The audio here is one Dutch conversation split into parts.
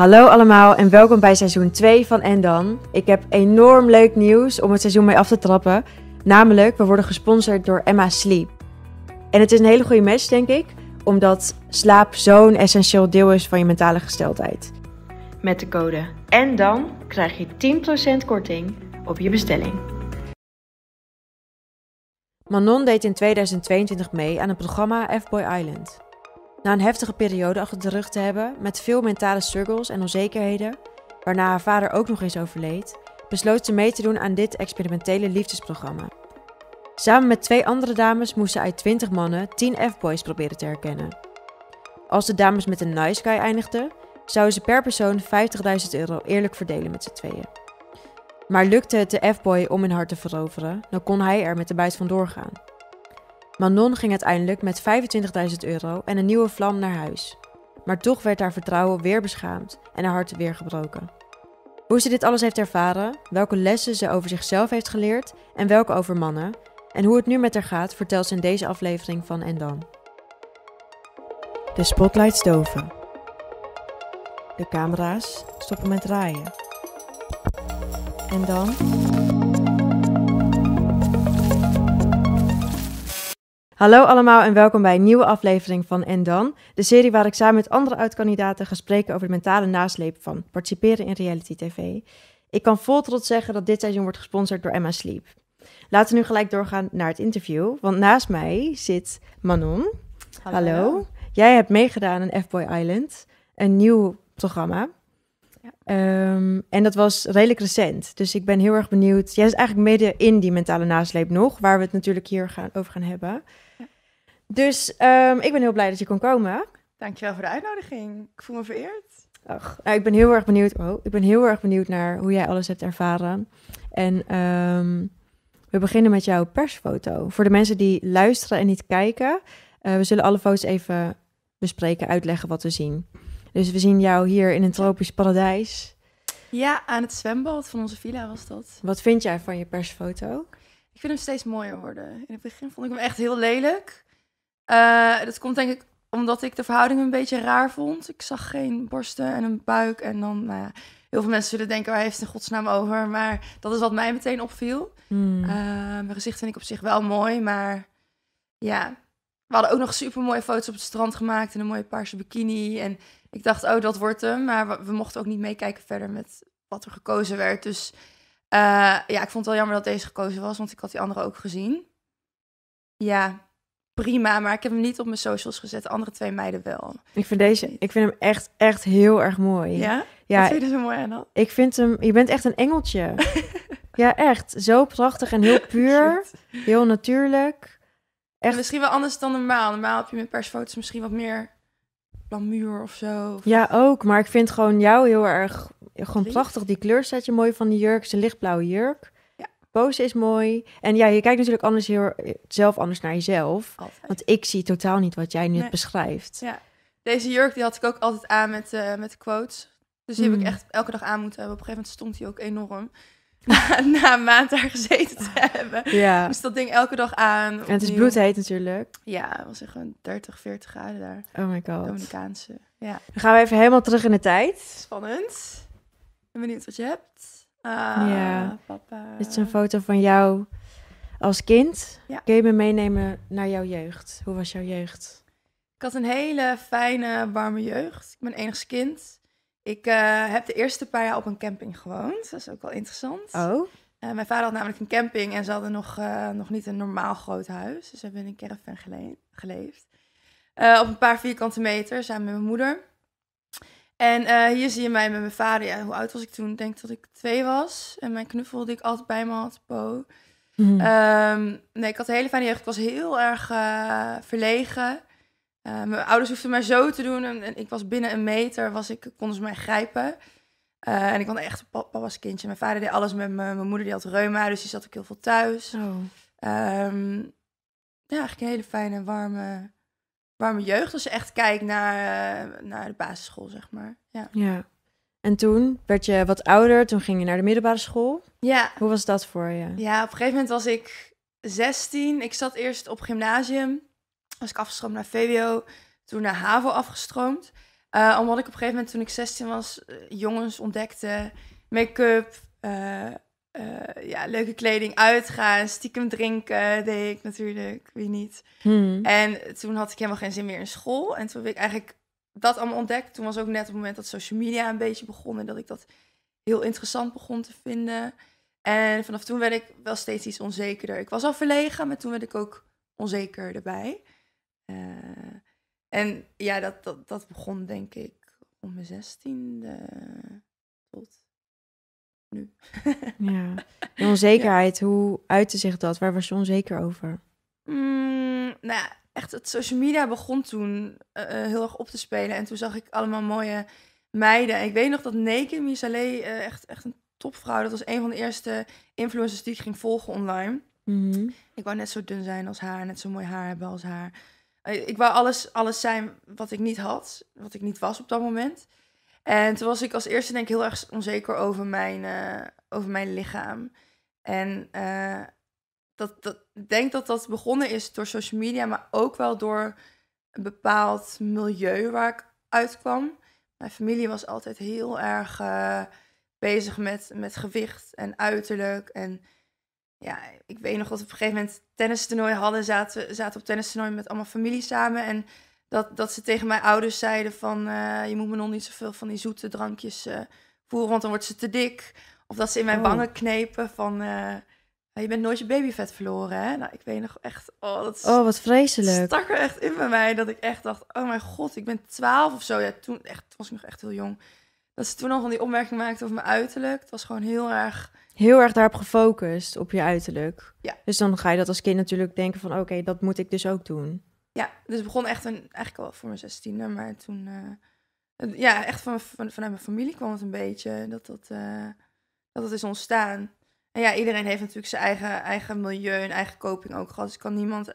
Hallo allemaal en welkom bij seizoen 2 van En Dan. Ik heb enorm leuk nieuws om het seizoen mee af te trappen. Namelijk, we worden gesponsord door Emma Sleep. En het is een hele goede match, denk ik, omdat slaap zo'n essentieel deel is van je mentale gesteldheid. Met de code En Dan krijg je 10% korting op je bestelling. Manon deed in 2022 mee aan het programma F-Boy Island. Na een heftige periode achter de rug te hebben, met veel mentale struggles en onzekerheden, waarna haar vader ook nog eens overleed, besloot ze mee te doen aan dit experimentele liefdesprogramma. Samen met twee andere dames moest ze uit 20 mannen 10 F-boys proberen te herkennen. Als de dames met een nice guy eindigden, zouden ze per persoon 50.000 euro eerlijk verdelen met z'n tweeën. Maar lukte het de F-boy om hun hart te veroveren, dan kon hij er met de buit van doorgaan. Manon ging uiteindelijk met 25.000 euro en een nieuwe vlam naar huis. Maar toch werd haar vertrouwen weer beschaamd en haar hart weer gebroken. Hoe ze dit alles heeft ervaren, welke lessen ze over zichzelf heeft geleerd en welke over mannen, en hoe het nu met haar gaat, vertelt ze in deze aflevering van En Dan. De spotlight stoven. De camera's stoppen met draaien. En dan? Hallo allemaal en welkom bij een nieuwe aflevering van En Dan, de serie waar ik samen met andere uitkandidaten ga spreken over de mentale nasleep van participeren in reality tv. Ik kan vol trots zeggen dat dit seizoen wordt gesponsord door Emma Sleep. Laten we nu gelijk doorgaan naar het interview, want naast mij zit Manon. Hallo. Jij hebt meegedaan aan F-Boy Island, een nieuw programma. Ja. Ehm, en dat was redelijk recent. Dus ik ben heel erg benieuwd. Jij is eigenlijk midden in die mentale nasleep nog, waar we het natuurlijk hier gaan, over gaan hebben. Dus ehm, ik ben heel blij dat je kon komen. Dankjewel voor de uitnodiging. Ik voel me vereerd. Och, nou, ik ben heel erg benieuwd. Oh, ik ben heel erg benieuwd naar hoe jij alles hebt ervaren. En ehm, we beginnen met jouw persfoto. Voor de mensen die luisteren en niet kijken, uh, we zullen alle foto's even bespreken, uitleggen wat we zien. Dus we zien jou hier in een tropisch paradijs. Ja, aan het zwembad van onze villa was dat. Wat vind jij van je persfoto? Ik vind hem steeds mooier worden. In het begin vond ik hem echt heel lelijk. Eh, dat komt denk ik omdat ik de verhouding een beetje raar vond. Ik zag geen borsten en een buik. En dan, nou ja, heel veel mensen zullen denken, waar heeft het in godsnaam over? Maar dat is wat mij meteen opviel. Hmm. Eh, mijn gezicht vind ik op zich wel mooi, maar ja. We hadden ook nog super mooie foto's op het strand gemaakt en een mooie paarse bikini. En ik dacht, oh, dat wordt hem. Maar we, mochten ook niet meekijken verder met wat er gekozen werd. Dus eh, ja, ik vond het wel jammer dat deze gekozen was, want ik had die andere ook gezien. Ja, prima, maar ik heb hem niet op mijn socials gezet. De andere twee meiden wel. Ik vind deze, ik vind hem echt, echt heel erg mooi. Ja? Ja. Wat vind je er zo mooi aan dan? Ik vind hem, je bent echt een engeltje. ja, echt. Zo prachtig en heel puur. heel natuurlijk. Echt. misschien wel anders dan normaal. Normaal heb je met persfoto's misschien wat meer plamuur of zo. Ja, ook. Maar ik vind gewoon jou heel erg gewoon prachtig. Die kleur zet je mooi van die jurk. Ze lichtblauwe jurk. Posten is mooi. En ja, je kijkt natuurlijk anders heel, zelf anders naar jezelf. Want ik zie totaal niet wat jij nu beschrijft. Ja. Deze jurk die had ik ook altijd aan met, uh, met quotes. Dus die heb ik mm. echt elke dag aan moeten hebben. Op een gegeven moment stond hij ook enorm. Na, een maand daar gezeten te ah. hebben. Ja. Dus dat ding elke dag aan. En het is bloedheet natuurlijk. Ja, het was echt een 30, 40 graden daar. Oh my god. Dominicaanse. Ja. Dan gaan we even helemaal terug in de tijd. Spannend. Ik ben benieuwd wat je hebt. Ah, ja. papa. Dit is een foto van jou als kind. Ja. Kun je me meenemen naar jouw jeugd? Hoe was jouw jeugd? Ik had een hele fijne, warme jeugd. Ik ben enigszins kind. Ik eh, heb de eerste paar jaar op een camping gewoond. Dat is ook wel interessant. Oh. Eh, mijn vader had namelijk een camping en ze hadden nog, eh, nog niet een normaal groot huis. Dus we hebben in een caravan gele geleefd. op een paar vierkante meter samen met mijn moeder. En eh, hier zie je mij met mijn vader. Ja, hoe oud was ik toen? Ik denk dat ik twee was. En mijn knuffel die ik altijd bij me had, Po. Mhm. Ehm, nee, ik had een hele fijne jeugd. Ik was heel erg eh, verlegen. Eh, mijn ouders hoefden mij zo te doen. En, ik was binnen een meter, was ik, konden ze mij grijpen. en ik was echt papa's kindje. Mijn vader deed alles met me. Mijn moeder die had reuma, dus die zat ook heel veel thuis. Oh. Ehm, ja, eigenlijk een hele fijne, warme maar mijn jeugd was echt kijk naar, eh, naar de basisschool, zeg maar. Ja. ja. En toen werd je wat ouder, toen ging je naar de middelbare school. Ja. Hoe was dat voor je? Ja, op een gegeven moment was ik 16. Ik zat eerst op gymnasium. Was ik afgestroomd naar VWO, toen naar HAVO afgestroomd. Eh, omdat ik op een gegeven moment, toen ik 16 was, eh, jongens ontdekte, make-up, eh, ja, leuke kleding, uitgaan, stiekem drinken deed ik natuurlijk, wie niet. Hmm. En toen had ik helemaal geen zin meer in school. En toen heb ik eigenlijk dat allemaal ontdekt. Toen was ook net op het moment dat social media een beetje begon en dat ik dat heel interessant begon te vinden. En vanaf toen werd ik wel steeds iets onzekerder. Ik was al verlegen, maar toen werd ik ook onzeker erbij. Eh, en ja, dat, dat, dat begon denk ik om mijn zestiende tot ja. De onzekerheid, ja. hoe uitte zich dat? Waar was je onzeker over? Mm, nou ja, echt, het social media begon toen eh, eh, heel erg op te spelen. En toen zag ik allemaal mooie meiden. Ik weet nog dat Neke Misalé, eh, echt, echt een topvrouw, dat was een van de eerste influencers die ik ging volgen online. Mhm. Ik wou net zo dun zijn als haar, net zo mooi haar hebben als haar. ik wou alles, alles zijn wat ik niet had, wat ik niet was op dat moment. En toen was ik als eerste denk ik heel erg onzeker over mijn, eh, over mijn lichaam. En eh, dat, dat, ik denk dat dat begonnen is door social media, maar ook wel door een bepaald milieu waar ik uitkwam. Mijn familie was altijd heel erg eh, bezig met, met gewicht en uiterlijk. En ja, ik weet nog dat we op een gegeven moment toernooi hadden. Zaten we zaten op toernooi met allemaal familie samen. En dat, dat ze tegen mijn ouders zeiden van... Eh, je moet me nog niet zoveel van die zoete drankjes eh, voeren, want dan wordt ze te dik. Of dat ze in mijn oh. wangen knepen van... Eh, je bent nooit je babyvet verloren, hè? Nou, ik weet nog echt... Oh, dat oh wat vreselijk. stak er echt in bij mij dat ik echt dacht... Oh mijn god, ik ben twaalf of zo. Ja, toen echt, was ik nog echt heel jong. Dat ze toen al van die opmerking maakte over mijn uiterlijk. Het was gewoon heel erg... Heel erg daarop gefocust, op je uiterlijk. Ja. Dus dan ga je dat als kind natuurlijk denken van... Oké, dat moet ik dus ook doen. Ja, dus het begon echt een, eigenlijk al voor mijn zestiende, maar toen... Eh, ja, echt van, van, vanuit mijn familie kwam het een beetje, dat dat, eh, dat dat is ontstaan. En ja, iedereen heeft natuurlijk zijn eigen, eigen milieu en eigen coping ook gehad. Dus ik kan niemand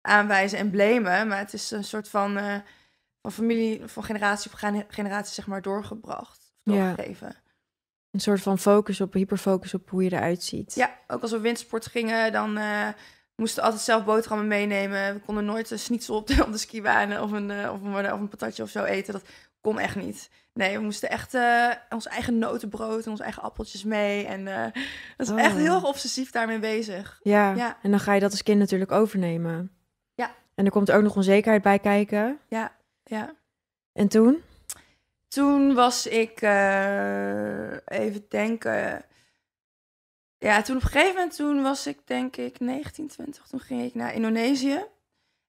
aanwijzen en blamen, maar het is een soort van, eh, van familie, van generatie op generatie zeg maar doorgebracht, doorgegeven. Ja. Een soort van focus op, hyperfocus op hoe je eruit ziet. Ja, ook als we windsport gingen, dan moesten altijd zelf boterhammen meenemen. We konden nooit een schnitzel op de, op skibanen of een, eh, of, een, of een patatje of zo eten. Dat kon echt niet. Nee, we moesten echt eh, ons eigen notenbrood en onze eigen appeltjes mee. En dat eh, is echt oh. heel obsessief daarmee bezig. Ja, ja, en dan ga je dat als kind natuurlijk overnemen. Ja. En er komt ook nog onzekerheid bij kijken. Ja, ja. En toen? Toen was ik, even denken, ja, toen op een gegeven moment, toen was ik denk ik 19, 20, toen ging ik naar Indonesië.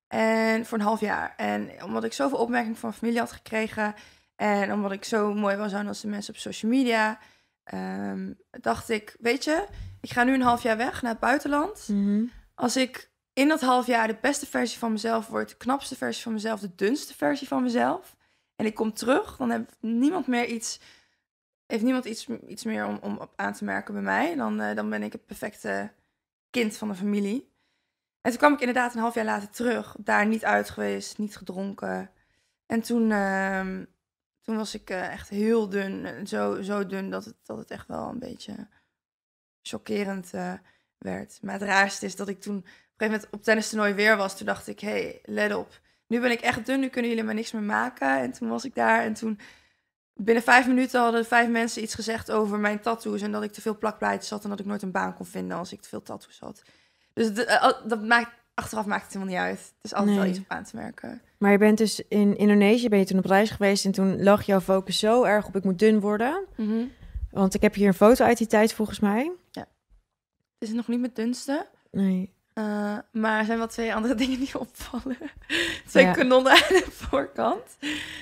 En voor een half jaar. En omdat ik zoveel opmerkingen van familie had gekregen. En omdat ik zo mooi was aan als de mensen op social media. Ehm, dacht ik, weet je, ik ga nu een half jaar weg naar het buitenland. Mhm. Als ik in dat half jaar de beste versie van mezelf word, de knapste versie van mezelf, de dunste versie van mezelf. En ik kom terug, dan heeft niemand meer iets heeft niemand iets, iets meer om, om op aan te merken bij mij? Dan, eh, dan ben ik het perfecte kind van de familie. En toen kwam ik inderdaad een half jaar later terug. Daar niet uit geweest, niet gedronken. En toen, ehm, toen was ik eh, echt heel dun. Eh, zo, zo dun dat het, dat het echt wel een beetje chockerend werd. Maar het raarste is dat ik toen op een gegeven moment op toernooi weer was. Toen dacht ik, hé, hey, let op. Nu ben ik echt dun, nu kunnen jullie maar niks meer maken. En toen was ik daar en toen Binnen vijf minuten hadden vijf mensen iets gezegd over mijn tattoos en dat ik te veel plakpleiten zat en dat ik nooit een baan kon vinden als ik te veel tattoos had. Dus eh, oh, dat maakt, achteraf maakt het helemaal niet uit. Het is altijd wel iets op aan te merken. Maar je bent dus in Indonesië, ben je toen op reis geweest en toen lag jouw focus zo erg op ik moet dun worden. Mhm. Want ik heb hier een foto uit die tijd volgens mij. Ja. Het is nog niet mijn dunste. Nee. Eh, maar er zijn wel twee andere dingen die opvallen. Twee kanonnen aan de voorkant.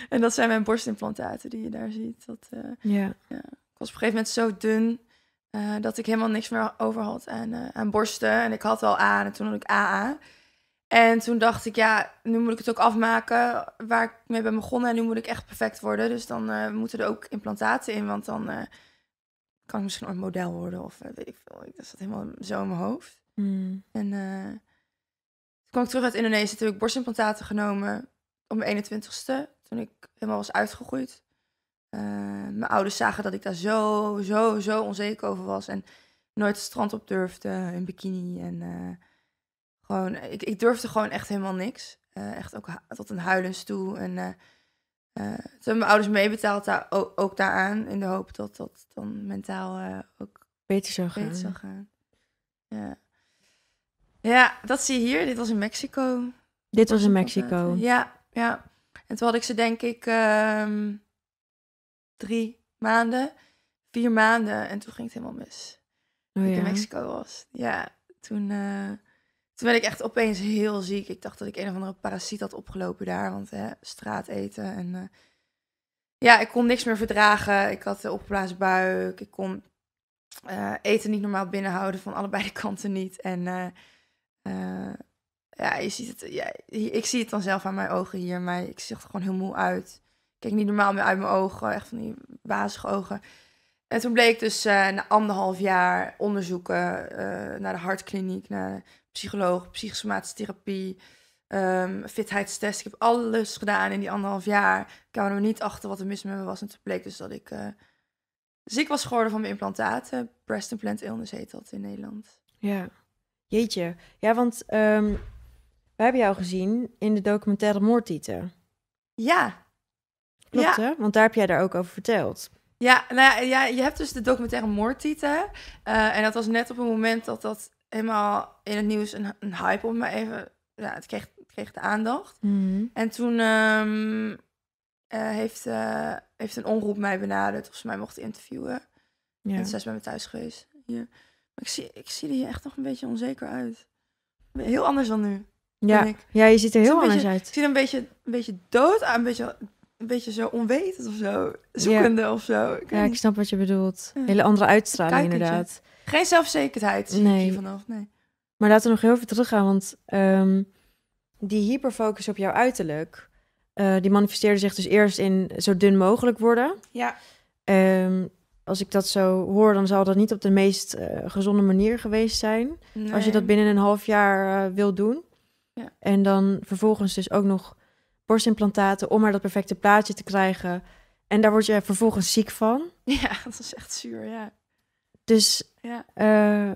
En dat zijn mijn borstimplantaten die je daar ziet. Dat, eh, ja. ja. Ik was op een gegeven moment zo dun eh, dat ik helemaal niks meer over had aan, aan borsten. En ik had al A en toen had ik AA. En toen dacht ik, ja, nu moet ik het ook afmaken waar ik mee ben begonnen. En nu moet ik echt perfect worden. Dus dan moeten er ook implantaten in, want dan kan ik misschien een model worden of weet ik veel. Dat zat helemaal zo in mijn hoofd. Mm. En eh, toen kwam ik terug uit Indonesië. Toen heb ik borstimplantaten genomen op mijn 21ste. Toen ik helemaal was uitgegroeid. Eh, mijn ouders zagen dat ik daar zo, zo, zo onzeker over was. En nooit het strand op durfde, in bikini. En eh, gewoon, ik, ik durfde gewoon echt helemaal niks. echt ook tot een huilens toe. En toen hebben mijn ouders meebetaald daar, ook, daaraan. In de hoop dat dat dan mentaal ook beter zou gaan. Beter zou gaan. Ja. Ja, dat zie je hier. Dit was in Mexico. Dit was in Mexico. Eh, ja, ja. En toen had ik ze denk ik ehm, drie maanden, vier maanden. En toen ging het helemaal mis. ik oh in Mexico was. Ja, toen, eh, toen werd ik echt opeens heel ziek. Ik dacht dat ik een of andere parasiet had opgelopen daar. Want hè, straat eten en... Eh, ja, ik kon niks meer verdragen. Ik had de opblaasbuik. Ik kon eten niet normaal binnenhouden van allebei de kanten niet. En eh, ja, je ziet het, ja, ik zie het dan zelf aan mijn ogen hier, maar ik zag er gewoon heel moe uit. Ik keek niet normaal meer uit mijn ogen, echt van die wazige ogen. En toen bleek dus eh, na anderhalf jaar onderzoeken eh, naar de hartkliniek, naar de psycholoog, psychosomatische therapie, ehm, fitheidstest. Ik heb alles gedaan in die anderhalf jaar. kwamen er niet achter wat er mis met me was. En toen bleek dus dat ik ziek was geworden van mijn implantaten. Breast implant illness heet dat in Nederland. Ja. Jeetje. Ja, want um, wij hebben jou gezien in de documentaire Moordtieten. Ja. Klopt, hè? Want daar heb jij daar ook over verteld. Ja, nou ja, je hebt dus de documentaire Moordtieten. Eh, en dat was net op het moment dat dat helemaal in het nieuws een, een hype om me even... Ja, het kreeg, kreeg de aandacht. Mhm. En toen ehm, eh, heeft, eh, heeft een omroep mij benaderd of ze mij mochten interviewen. Ja. En ze is bij me thuis geweest. Ja ik zie, ik zie er hier echt nog een beetje onzeker uit. Heel anders dan nu. Ja, ja je ziet er heel anders uit. Ik zie er een beetje, een beetje dood aan, een beetje, een beetje zo onwetend of zo. Zoekende of zo. ja, ik snap wat je bedoelt. Hele andere uitstraling inderdaad. Geen zelfzekerheid nee. ik vanaf, nee. Maar laten we nog heel even teruggaan, want ehm, die hyperfocus op jouw uiterlijk... Eh, die manifesteerde zich dus eerst in zo dun mogelijk worden. Ja. Ehm, als ik dat zo hoor, dan zal dat niet op de meest eh, gezonde manier geweest zijn. Als je dat binnen een half jaar eh, wil doen. Ja. En dan vervolgens dus ook nog borstimplantaten om maar dat perfecte plaatje te krijgen. En daar word je vervolgens ziek van. Ja, dat is echt zuur, ja. Dus ja. Eh,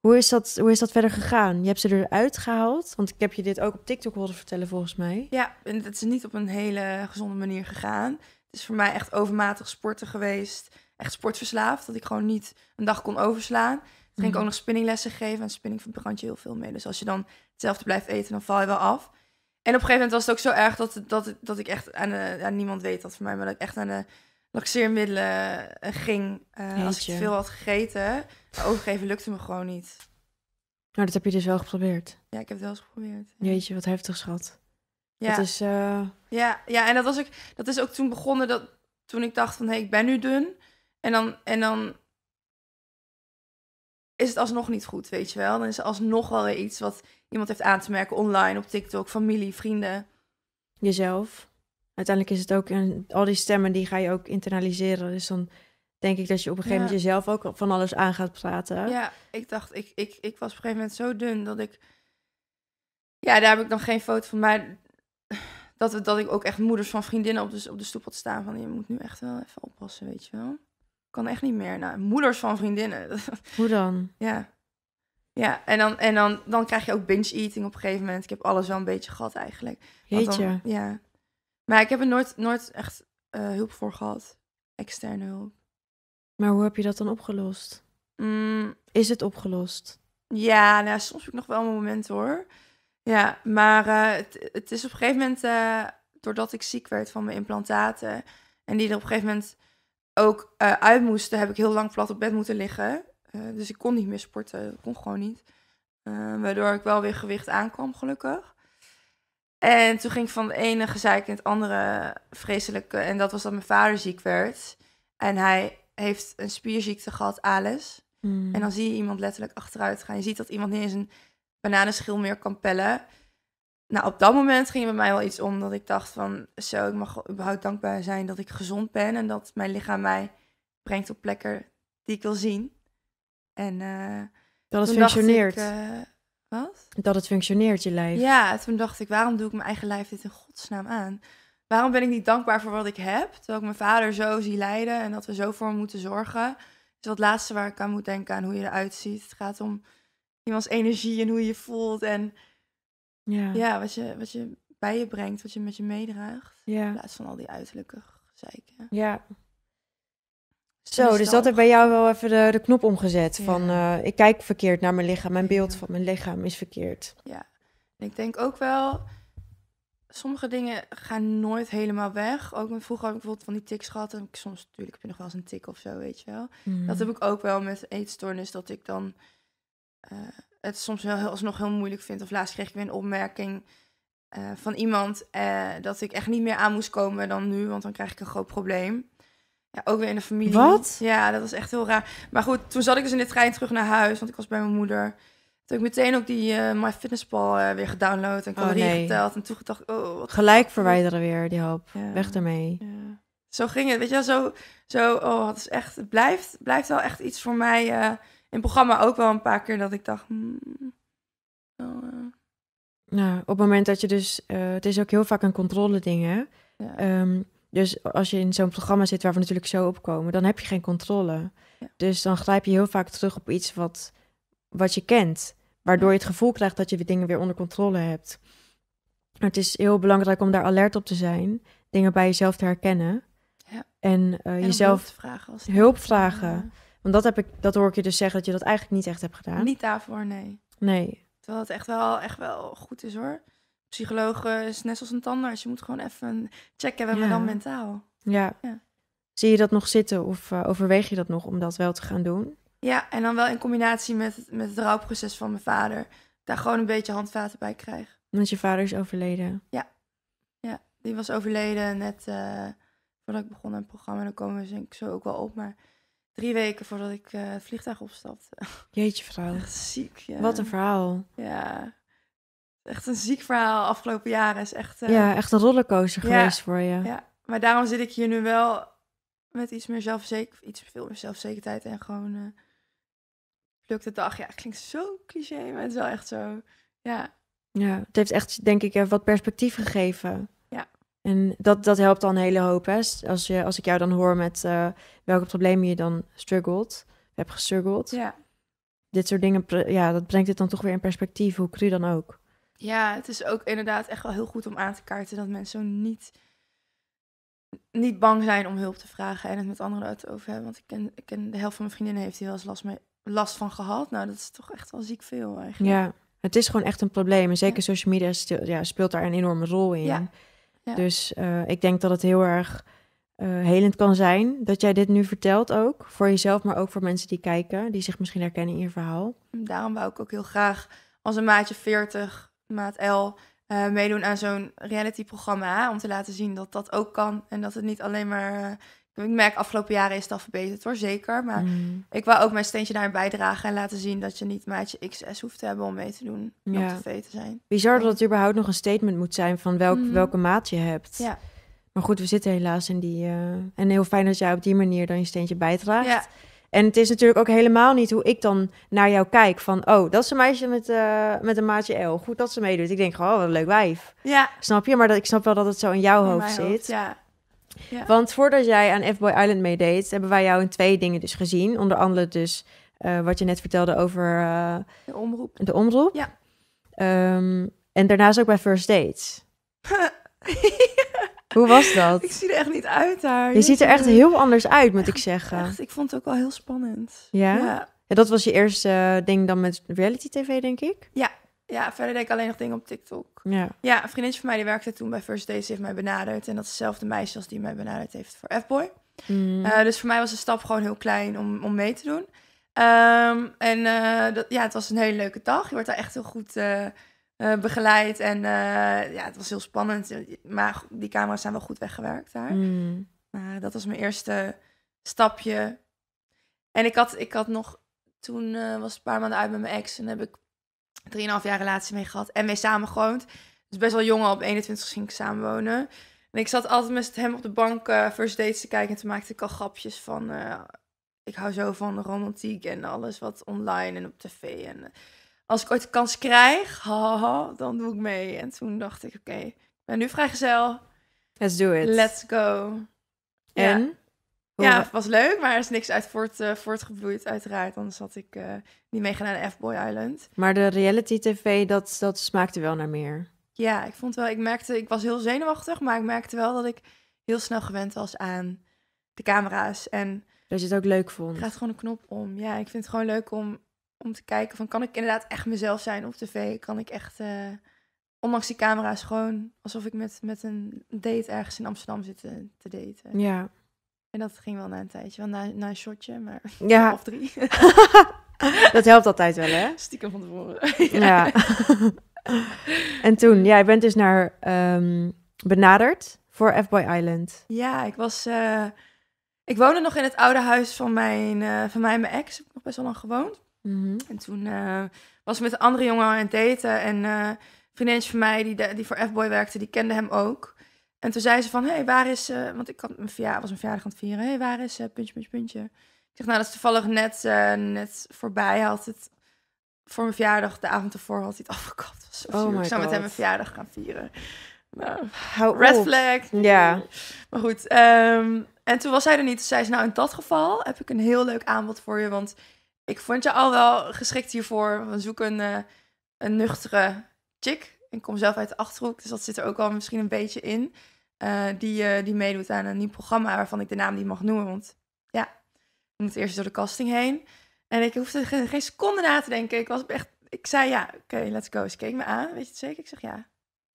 hoe, is dat, hoe is dat verder gegaan? Je hebt ze eruit gehaald, want ik heb je dit ook op TikTok horen vertellen volgens mij. Ja, en dat is niet op een hele gezonde manier gegaan. Het is voor mij echt overmatig sporten geweest echt sportverslaafd. Dat ik gewoon niet een dag kon overslaan. Toen ging ik mhm. ook nog spinninglessen geven. En spinning verbrand je heel veel mee. Dus als je dan hetzelfde blijft eten, dan val je wel af. En op een gegeven moment was het ook zo erg dat, dat, dat ik echt aan, eh, niemand weet dat voor mij, maar dat ik echt aan de laxeermiddelen eh, ging. Eh, als ik veel had gegeten, overgeven lukte me gewoon niet. Nou, dat heb je dus wel geprobeerd. Ja, ik heb het wel eens geprobeerd. Jeetje, wat heftig, schat. Ja. Dat is, ja, ja, en dat, was ik, dat is ook toen begonnen dat toen ik dacht van hé, hey, ik ben nu dun. En dan, en dan is het alsnog niet goed, weet je wel. Dan is er alsnog wel iets wat iemand heeft aan te merken online, op TikTok, familie, vrienden. Jezelf. Uiteindelijk is het ook, al die stemmen die ga je ook internaliseren. Dus dan denk ik dat je op een gegeven moment jezelf ook van alles aan gaat praten. Ja, ik dacht, ik, ik, ik was op een gegeven moment zo dun dat ik... Ja, daar heb ik dan geen foto van, maar dat, dat ik ook echt moeders van vriendinnen op de, op de stoep had staan van... je moet nu echt wel even oppassen, weet je wel kan echt niet meer. Nou, moeders van vriendinnen. Hoe dan? Ja. Ja, en, dan, en dan, dan krijg je ook binge-eating op een gegeven moment. Ik heb alles wel een beetje gehad eigenlijk. Weet je? Ja. Maar ik heb er nooit, nooit echt eh, hulp voor gehad. Externe hulp. Maar hoe heb je dat dan opgelost? Mm. Is het opgelost? Ja, nou, soms heb ik nog wel een moment hoor. Ja, maar eh, het, het, is op een gegeven moment, eh, doordat ik ziek werd van mijn implantaten... en die er op een gegeven moment ook eh, uit moesten, heb ik heel lang plat op bed moeten liggen. Eh, dus ik kon niet meer sporten. Dat kon gewoon niet. Eh, waardoor ik wel weer gewicht aankwam, gelukkig. En toen ging ik van de ene gezeik in het andere vreselijke. En dat was dat mijn vader ziek werd. En hij heeft een spierziekte gehad, ALS. Hmm. En dan zie je iemand letterlijk achteruit gaan. Je ziet dat iemand niet eens een bananenschil meer kan pellen nou, op dat moment ging bij mij wel iets om dat ik dacht van zo, ik mag überhaupt dankbaar zijn dat ik gezond ben en dat mijn lichaam mij brengt op plekken die ik wil zien. En eh, dat het functioneert. Eh, wat? Dat het functioneert je lijf. Ja, toen dacht ik, waarom doe ik mijn eigen lijf dit in godsnaam aan? Waarom ben ik niet dankbaar voor wat ik heb? Terwijl ik mijn vader zo zie lijden en dat we zo voor hem moeten zorgen. Dus dat laatste waar ik aan moet denken aan hoe je eruit ziet. Het gaat om iemands energie en hoe je je voelt en ja, ja wat, je, wat je bij je brengt, wat je met je meedraagt. Ja. In plaats van al die uiterlijke zeiken. Ja. Dus zo, dus, dat heeft bij jou wel even de, de knop omgezet. Van eh, ik kijk verkeerd naar mijn lichaam. Mijn beeld van mijn lichaam is verkeerd. Ja. En ik denk ook wel, sommige dingen gaan nooit helemaal weg. Ook mijn vroeger had ik bijvoorbeeld van die tics gehad. En ik, soms natuurlijk heb je nog wel eens een tik of zo, weet je wel. Dat mm. heb ik ook wel met eetstoornis. Dat ik dan eh, het soms wel heel, alsnog heel moeilijk vind. Of laatst kreeg ik weer een opmerking eh, van iemand eh, dat ik echt niet meer aan moest komen dan nu, want dan krijg ik een groot probleem. Ja, ook weer in de familie. Wat? Ja, dat was echt heel raar. Maar goed, toen zat ik dus in de trein terug naar huis, want ik was bij mijn moeder. Toen ik meteen ook die uh, MyFitnessPal weer gedownload en oh, calorieën geteld. En toen dacht oh, Gelijk verwijderen weer die hoop. Weg ermee. Ja. Zo ging het, weet je wel. Zo, zo oh, het, is echt, het blijft, blijft wel echt iets voor mij in het programma ook wel een paar keer dat ik dacht. Hmm, eh. Nou, op het moment dat je dus. Eh, het is ook heel vaak een controle ding, hè? Ehm, dus als je in zo'n programma zit waar we natuurlijk zo opkomen, dan heb je geen controle. Dus dan grijp je heel vaak terug op iets wat, wat je kent. Waardoor je het gevoel krijgt dat je de dingen weer onder controle hebt. het is heel belangrijk om daar alert op te zijn. Dingen bij jezelf te herkennen. En, eh, jezelf vragen. hulp vragen. Want dat, heb ik, dat hoor ik je dus zeggen, dat je dat eigenlijk niet echt hebt gedaan. Niet daarvoor, nee. Nee. Terwijl het echt wel, echt wel goed is hoor. Psychologen is net als een tandarts. Je moet gewoon even checken. hebben, dan mentaal. Ja. ja. Zie je dat nog zitten of eh, overweeg je dat nog om dat wel te gaan doen? Ja, en dan wel in combinatie met, met het rouwproces van mijn vader. Daar gewoon een beetje handvaten bij krijg. Want je vader is overleden? Ja. Ja, die was overleden net eh, voordat ik begon aan het programma. Dan komen we denk ik zo ook wel op. Maar drie weken voordat ik eh, het vliegtuig opstapte. Jeetje vrouw. Echt ziek, ja. Wat een verhaal. Ja. Echt een ziek verhaal afgelopen jaren. Is echt, eh, Ja, echt een rollercoaster geweest voor je. Ja, maar daarom zit ik hier nu wel met iets meer zelfzekerheid, iets veel meer zelfzekerheid en gewoon uh, lukt het dag. Ja, het klinkt zo cliché, maar het is wel echt zo. Ja. Ja, het heeft echt, denk ik, wat perspectief gegeven. En dat, dat helpt dan een hele hoop. Hè? Als, je, als ik jou dan hoor met uh, welke problemen je dan struggled, hebt gestruggeld. Ja. Dit soort dingen, ja, dat brengt het dan toch weer in perspectief, hoe cru dan ook. Ja, het is ook inderdaad echt wel heel goed om aan te kaarten dat mensen zo niet, niet bang zijn om hulp te vragen en het met anderen uit te over hebben. Want ik ken, ik ken de helft van mijn vriendinnen heeft hier wel eens last, mee, last van gehad. Nou, dat is toch echt wel ziek veel eigenlijk. Ja, het is gewoon echt een probleem. En zeker social media speelt, ja, speelt daar een enorme rol in. Ja. Dus eh, ik denk dat het heel erg eh, helend kan zijn dat jij dit nu vertelt ook. Voor jezelf, maar ook voor mensen die kijken, die zich misschien herkennen in je verhaal. Daarom wou ik ook heel graag als een maatje 40, maat L, eh, meedoen aan zo'n realityprogramma Om te laten zien dat dat ook kan en dat het niet alleen maar ik merk afgelopen jaren is het al verbeterd hoor, zeker. Maar mm. ik wou ook mijn steentje daarin bijdragen en laten zien dat je niet maatje XS hoeft te hebben om mee te doen. Ja. Om tv te zijn. Bizar dat het überhaupt nog een statement moet zijn van welk, mm. welke maat je hebt. Ja. Maar goed, we zitten helaas in die. Eh, en heel fijn dat jij op die manier dan je steentje bijdraagt. En het is natuurlijk ook helemaal niet hoe ik dan naar jou kijk. Van, oh, dat is een meisje met, eh, met een maatje L. Goed dat ze meedoet. Ik denk, oh, wat een leuk wijf. Ja. Snap je? Maar dat, ik snap wel dat het zo in jouw hoofd zit. ja. Want voordat jij aan F-Boy Island meedeed, hebben wij jou in twee dingen dus gezien. Onder andere dus eh, wat je net vertelde over... Eh, de omroep. De omroep. Ja. Ehm, en daarnaast ook bij First Dates. Hoe was dat? Ik zie er echt niet uit daar. Je, ziet er echt heel anders uit, moet ik zeggen. Echt, ik vond het ook wel heel spannend. Ja? ja? dat was je eerste eh, ding dan met reality tv, denk ik? Ja, ja, verder deed ik alleen nog dingen op TikTok. Ja. ja, een vriendinnetje van mij die werkte toen bij First Days heeft mij benaderd. En dat is dezelfde meisje als die mij benaderd heeft voor F-Boy. Mm. Eh, dus voor mij was de stap gewoon heel klein om, om mee te doen. Ehm, en eh, dat, ja, het was een hele leuke dag. Je wordt daar echt heel goed eh, begeleid. En ja, het was heel spannend. Maar die camera's zijn wel goed weggewerkt daar. Maar mm. dat was mijn eerste stapje. En ik had, ik had nog... Toen was een paar maanden uit met mijn ex. En heb ik 3,5 jaar relatie mee gehad en mee samen gewoond. Dus best wel jong op 21 ging ik samenwonen En ik zat altijd met hem op de bank uh, first dates te kijken. En toen maakte ik al grapjes van... Eh, ik hou zo van romantiek en alles wat online en op tv. En eh, als ik ooit de kans krijg, haha, dan doe ik mee. En toen dacht ik, oké, ik ben nu vrijgezel. Let's do it. Let's go. En? Ja. Ja, het was leuk, maar er is niks uit voort, uh, eh, voortgebloeid, uiteraard. Anders had ik uh, niet meegaan naar de F-Boy Island. Maar de reality TV, dat, dat smaakte wel naar meer. Ja, ik vond wel, ik merkte, ik was heel zenuwachtig, maar ik merkte wel dat ik heel snel gewend was aan de camera's. En dat je het ook leuk vond. Het Gaat gewoon een knop om. Ja, ik vind het gewoon leuk om, om te kijken van kan ik inderdaad echt mezelf zijn op tv? Kan ik echt, eh, ondanks die camera's, gewoon alsof ik met, met een date ergens in Amsterdam zit te, te daten. Ja. En dat ging wel na een tijdje, wel na, na een shotje, maar ja. of drie. dat helpt altijd wel, hè? Stiekem van tevoren. ja. en toen, jij ja, bent dus naar ehm, benaderd voor F-Boy Island. Ja, ik was... Eh, ik woonde nog in het oude huis van, mijn, eh, van mij en mijn ex. Ik nog best wel lang gewoond. Mhm. En toen eh, was ik met een andere jongen aan het daten. En een vriendinnetje van mij, die, die voor F-Boy werkte, die kende hem ook. En toen zei ze van, hé, hey, waar is... Uh, want ik had mijn verjaardag, was verjaardag aan het vieren. Hé, hey, waar is... Uh, puntje, puntje, puntje. Ik zeg, nou, dat is toevallig net, eh, net voorbij. Hij had het voor mijn verjaardag, de avond ervoor, had hij het afgekapt. Was oh ik zou met hem mijn verjaardag gaan vieren. Nou, red flag. Ja. Maar goed. Um, en toen was hij er niet. Toen zei ze, nou, in dat geval heb ik een heel leuk aanbod voor je. Want ik vond je al wel geschikt hiervoor. We zoeken een, een nuchtere chick. Ik kom zelf uit de Achterhoek, dus dat zit er ook al misschien een beetje in. Eh, die, eh, die meedoet aan een nieuw programma waarvan ik de naam niet mag noemen. Want ja, ik moet eerst door de casting heen. En ik hoefde geen, geen seconde na te denken. Ik was echt. Ik zei ja, oké, let's go. Ze keek me aan. Weet je het zeker? Ik zeg ja.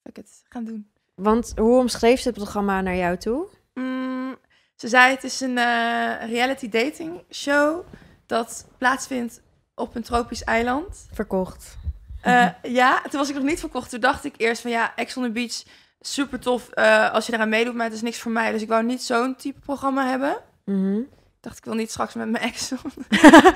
ik het, gaan doen. Want hoe omschreef ze het programma naar jou toe? Mm, ze zei: het is een eh, reality dating show dat plaatsvindt op een tropisch eiland. Verkocht. ja, toen was ik nog niet verkocht. Toen dacht ik eerst van ja, Ex on the Beach super tof eh, als je eraan meedoet, maar het is niks voor mij. Dus ik wou niet zo'n type programma hebben. Mm Dacht ik wil niet straks met mijn ex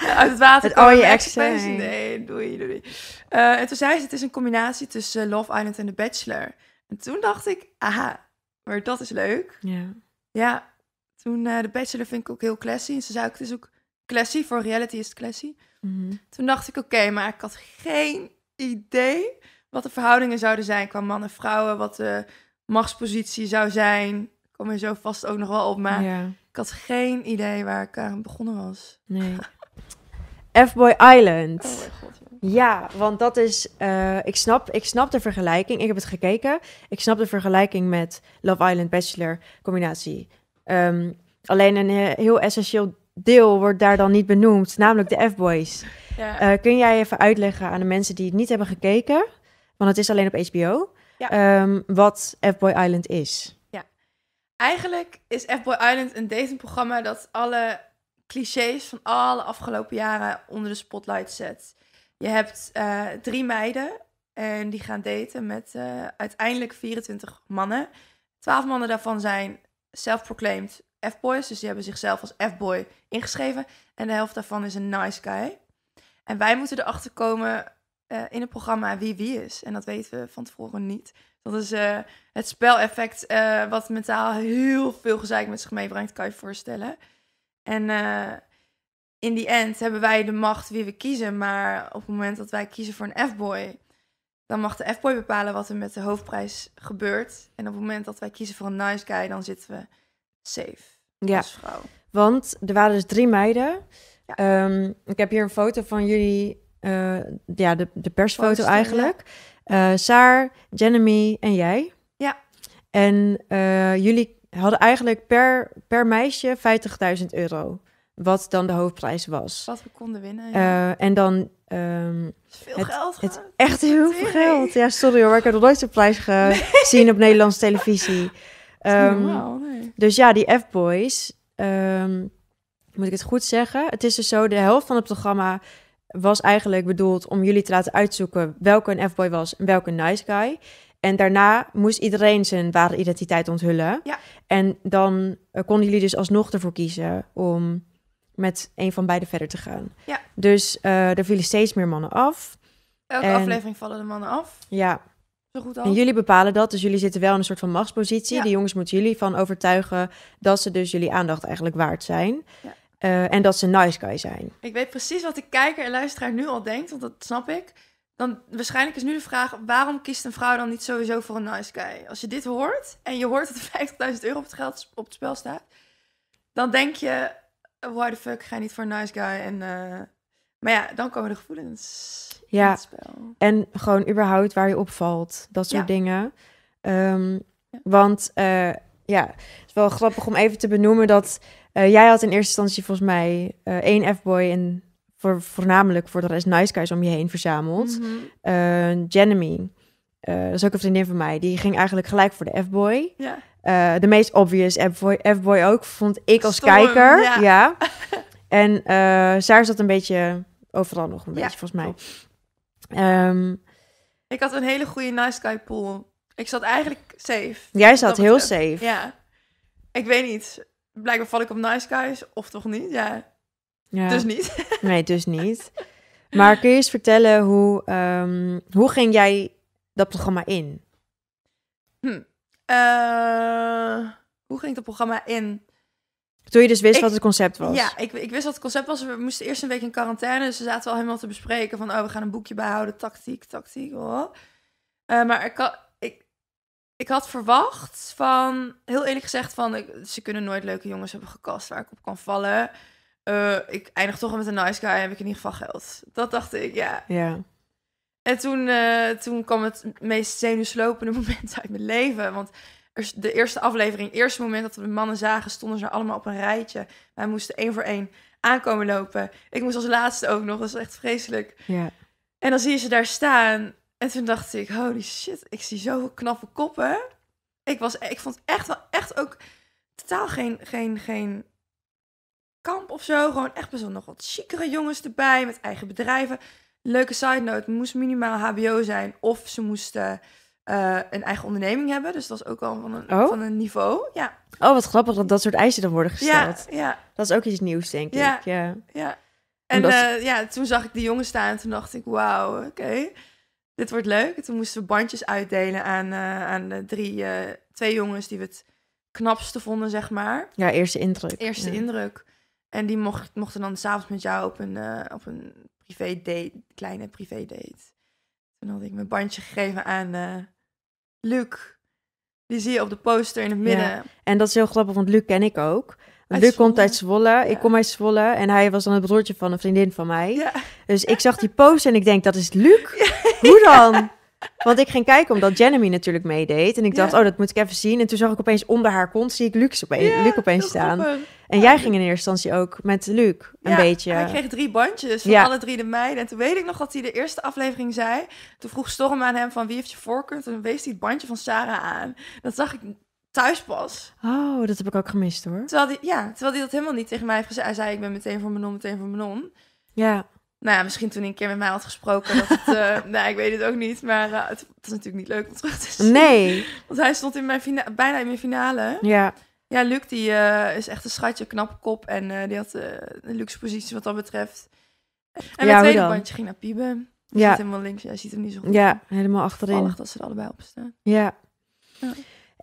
uit het water. komen. Oh je Ex nee, doei, doei. Uh, en toen zei ze, het is een combinatie tussen eh, Love Island en The Bachelor. En toen dacht ik, aha, maar dat is leuk. Ja. Ja. toen uh, The Bachelor vind ik ook heel classy. En ze zei het is ook classy, voor reality is het classy. Mhm. Toen dacht ik, oké, maar ik had geen idee wat de verhoudingen zouden zijn qua mannen en vrouwen, wat de machtspositie zou zijn. kom je zo vast ook nog wel op, maar ik had geen idee waar ik aan begonnen was. Nee. F-Boy Island. Oh ja. want dat is. Eh, ik, snap, ik snap de vergelijking. Ik heb het gekeken. Ik snap de vergelijking met Love Island Bachelor combinatie. Ehm, alleen een heel essentieel deel wordt daar dan niet benoemd, namelijk de F-Boys. Ja. Eh, kun jij even uitleggen aan de mensen die het niet hebben gekeken, want het is alleen op HBO. Ehm, wat F-Boy Island is. Ja. Eigenlijk is F-Boy Island een datingprogramma dat alle clichés van alle afgelopen jaren onder de spotlight zet. Je hebt eh, drie meiden en die gaan daten met eh, uiteindelijk 24 mannen. Twaalf mannen daarvan zijn self-proclaimed F-boys, dus die hebben zichzelf als F-boy ingeschreven. En de helft daarvan is een nice guy. En wij moeten erachter komen eh, in het programma wie wie is. En dat weten we van tevoren niet. Dat is eh, het speleffect eh, wat mentaal heel veel gezeik met zich meebrengt, kan je je voorstellen. En in die end hebben wij de macht wie we kiezen. Maar op het moment dat wij kiezen voor een F-boy, dan mag de F-boy bepalen wat er met de hoofdprijs gebeurt. En op het moment dat wij kiezen voor een nice guy, dan zitten we safe ja. als vrouw. Want er waren dus drie meiden. Ehm, ik heb hier een foto van jullie eh, ja, de, de persfoto eigenlijk. Eh, Saar, Jenemy en jij. Ja. En eh, jullie hadden eigenlijk per, per meisje 50.000 euro. Wat dan de hoofdprijs was. Wat we konden winnen. en dan. Ehm, veel het, geld. echt heel veel geld. Ja, sorry hoor. Ik heb nog nooit zo'n prijs gezien op Nederlandse televisie. Ehm, dus ja, die F-Boys. Ehm, moet ik het goed zeggen? Het is dus zo: de helft van het programma was eigenlijk bedoeld om jullie te laten uitzoeken welke een F-boy was en welke een nice guy. En daarna moest iedereen zijn ware identiteit onthullen. Ja. En dan eh, konden jullie dus alsnog ervoor kiezen om met een van beide verder te gaan. Ja. Dus uh, er vielen steeds meer mannen af. Elke aflevering vallen de mannen af. Ja. Zo goed als. En jullie bepalen dat, dus jullie zitten wel in een soort van machtspositie. Ja. De jongens moeten jullie van overtuigen dat ze dus jullie aandacht eigenlijk waard zijn. Ja. Eh, en dat ze nice guy zijn. Ik weet precies wat de kijker en luisteraar nu al denkt, want dat snap ik. Dan waarschijnlijk is nu de vraag: waarom kiest een vrouw dan niet sowieso voor een nice guy? Als je dit hoort en je hoort dat 50.000 euro op het geld op het spel staat, dan denk je: why the fuck ga je niet voor een nice guy? En, eh, Maar ja, dan komen de gevoelens ja. En gewoon überhaupt waar je opvalt, dat soort dingen. Ehm, want eh, ja, het is wel grappig om even te benoemen dat eh, jij had in eerste instantie volgens mij uh, één F-boy en voor, voornamelijk voor de rest nice guys om je heen verzameld. Mm eh, Jenemy, dat is ook een vriendin van mij, die ging eigenlijk gelijk voor de F-boy. de meest obvious F-boy, ook, vond ik als kijker. Ja. ja. en zij zat een beetje overal nog een ja. beetje, volgens mij. Ehm, ik had een hele goede nice guy pool. Ik zat eigenlijk safe. Jij zat heel safe. Ja. Ik weet niet blijkbaar val ik op nice guys, of toch niet? Ja, ja. dus niet. nee, dus niet. Maar kun je eens vertellen, hoe, ehm, hoe ging jij dat programma in? Hm. Eh, hoe ging dat programma in? Toen je dus wist wat het concept was. Ja, ik, ik, wist wat het concept was. We moesten eerst een week in quarantaine. Dus we zaten al helemaal te bespreken van... oh, we gaan een boekje bijhouden. Tactiek, tactiek. Oh. Eh, maar ik maar ik had verwacht van, heel eerlijk gezegd, van ze kunnen nooit leuke jongens hebben gekast waar ik op kan vallen. Eh, ik eindig toch met een nice guy, en heb ik in ieder geval geld. Dat dacht ik, ja. Ja. En toen, eh, toen kwam het meest zenuwslopende moment uit mijn leven. Want de eerste aflevering, het eerste moment dat we de mannen zagen, stonden ze allemaal op een rijtje. Wij moesten één voor één aankomen lopen. Ik moest als laatste ook nog, dat is echt vreselijk. Ja. En dan zie je ze daar staan en toen dacht ik, holy shit, ik zie zoveel knappe koppen. Ik, was, ik vond echt wel echt ook totaal geen, geen, geen kamp of zo. Gewoon echt best wel nog wat chicere jongens erbij met eigen bedrijven. Leuke side note, moest minimaal HBO zijn of ze moesten eh, een eigen onderneming hebben. Dus dat was ook al van een, oh. van een niveau. Ja. Oh, wat grappig dat dat soort eisen dan worden gesteld. Ja, ja. Dat is ook iets nieuws, denk ik. Ja. ja. En eh, ja, toen zag ik die jongens staan en toen dacht ik, wauw, oké. Okay dit wordt leuk. toen moesten we bandjes uitdelen aan, eh, aan de drie, eh, twee jongens die we het knapste vonden, zeg maar. Ja, eerste indruk. Eerste indruk. En die mocht, mochten dan s'avonds met jou op een, eh, op een privé date, kleine privé date. Toen had ik mijn bandje gegeven aan Luc. Die zie je op de poster in het midden. En dat is heel grappig, want Luc ken ik ook. Luc komt uit Zwolle, ik kom uit Zwolle. En hij was dan het broertje van een vriendin van mij. Dus ik zag die post en ik denk, dat is Luc? Hoe dan? Want ik ging kijken, omdat Jeremy natuurlijk meedeed. En ik dacht, oh, dat moet ik even zien. En toen zag ik opeens onder haar kont, zie ik Luc opeens, eh, Luc opeens staan. En jij ging in eerste instantie ook met Luc een ja, Ik kreeg drie bandjes van ja. alle drie de meiden. En toen weet ik nog dat hij de eerste aflevering zei. Toen vroeg Storm aan hem van wie heeft je voorkeur? Toen wees hij het bandje van Sarah aan. Dat zag ik thuis pas. Oh, dat heb ik ook gemist hoor. Terwijl die, ja, terwijl die dat helemaal niet tegen mij heeft gezegd. Hij zei, ik ben meteen voor mijn non, meteen voor mijn non. Ja. Nou ja, misschien toen hij een keer met mij had gesproken. Dat het, nou, ik weet het ook niet. Maar eh, het, het, is natuurlijk niet leuk om terug te zien. Nee. Want hij stond in mijn bijna in mijn finale. Ja. Ja, Luc die eh, is echt een schatje, knappe kop. En die had een luxe positie wat dat betreft. En ja, mijn tweede bandje ging naar Piebe. Ja. Zit helemaal links. Jij ziet hem niet zo goed. Ja, helemaal achterin. Vallig dat ze er allebei op staan. ja.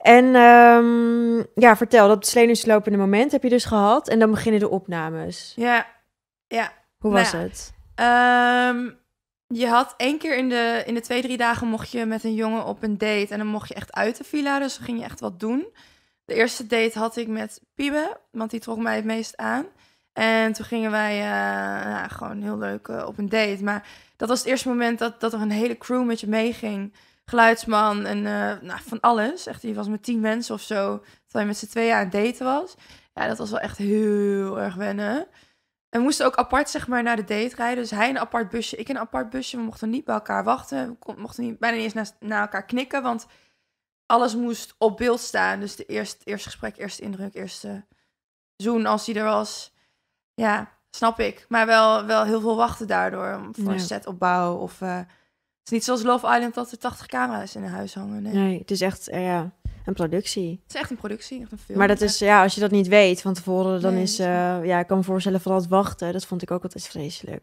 En ehm, ja, vertel, dat slenuslopende moment heb je dus gehad. En dan beginnen de opnames. Ja, ja. Hoe nou was het? Ehm, je had één keer in de, in de twee, drie dagen mocht je met een jongen op een date. En dan mocht je echt uit de villa, dus dan ging je echt wat doen. De eerste date had ik met Piebe, want die trok mij het meest aan. En toen gingen wij eh, nou, gewoon heel leuk eh, op een date. Maar dat was het eerste moment dat, dat er een hele crew met je meeging geluidsman en eh, nou, van alles. Echt, die was met tien mensen of zo, terwijl hij met z'n tweeën aan het daten was. Ja, dat was wel echt heel erg wennen. En we moesten ook apart zeg maar naar de date rijden. Dus hij een apart busje, ik een apart busje. We mochten niet bij elkaar wachten. We mochten niet, bijna niet eens naar elkaar knikken, want alles moest op beeld staan. Dus de eerste, eerste gesprek, eerste indruk, eerste zoen als hij er was. Ja, snap ik. Maar wel, wel heel veel wachten daardoor. Voor ja. een setopbouw of... Eh, is niet zoals Love Island dat er 80 camera's in huis hangen. Nee, nee het is echt eh, ja, een productie. Het is echt een productie, echt een film. Maar dat is, ja, als je dat niet weet van tevoren, dan is, eh, ja, ik kan me voorstellen vooral het wachten. Dat vond ik ook altijd vreselijk.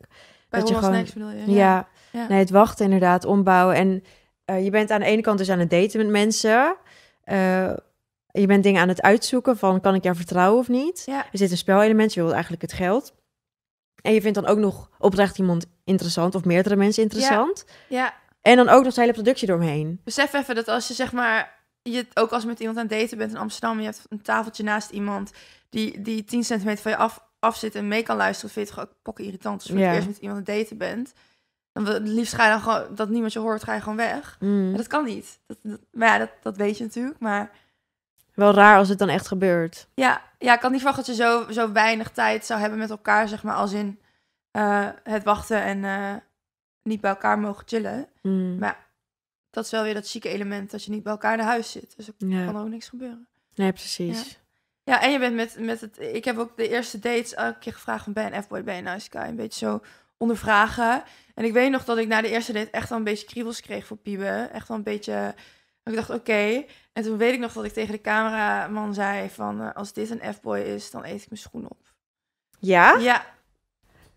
Bij dat je gewoon, Ja, Nee, het wachten inderdaad, ombouwen. En eh, je bent aan de ene kant dus aan het daten met mensen. je bent dingen aan het uitzoeken van, kan ik jou vertrouwen of niet? Ja. Er zit een spelelement, je wil eigenlijk het geld. En je vindt dan ook nog oprecht iemand interessant of meerdere mensen interessant. Ja. En dan ook nog de hele productie doorheen. Besef even dat als je zeg maar, je, ook als je met iemand aan het daten bent in Amsterdam, je hebt een tafeltje naast iemand die, die 10 centimeter van je af, af zit en mee kan luisteren, vind je het gewoon pokken irritant. Als dus je ja. eerst met iemand aan daten bent, dan liefst ga je dan gewoon, dat niemand je hoort, ga je gewoon weg. Mm. Maar dat kan niet. Dat, maar ja, dat, dat weet je natuurlijk, maar... Wel raar als het dan echt gebeurt. Ja, ja ik kan niet verwachten dat je zo, zo weinig tijd zou hebben met elkaar, zeg maar, als in eh, het wachten en eh, niet bij elkaar mogen chillen. Hmm. Maar dat is wel weer dat zieke element dat je niet bij elkaar naar huis zit. Dus er kan ook niks gebeuren. Nee, precies. Ja. en je bent met, met het. Ik heb ook de eerste dates elke keer gevraagd van Ben F-boy, ben je nice guy, Een beetje zo ondervragen. En ik weet nog dat ik na de eerste date echt wel een beetje kriebels kreeg voor Piebe. Echt wel een beetje ik dacht, oké. En toen weet ik nog dat ik tegen de cameraman zei van... Eh, als dit een F-boy is, dan eet ik mijn schoen op. Ja? Ja.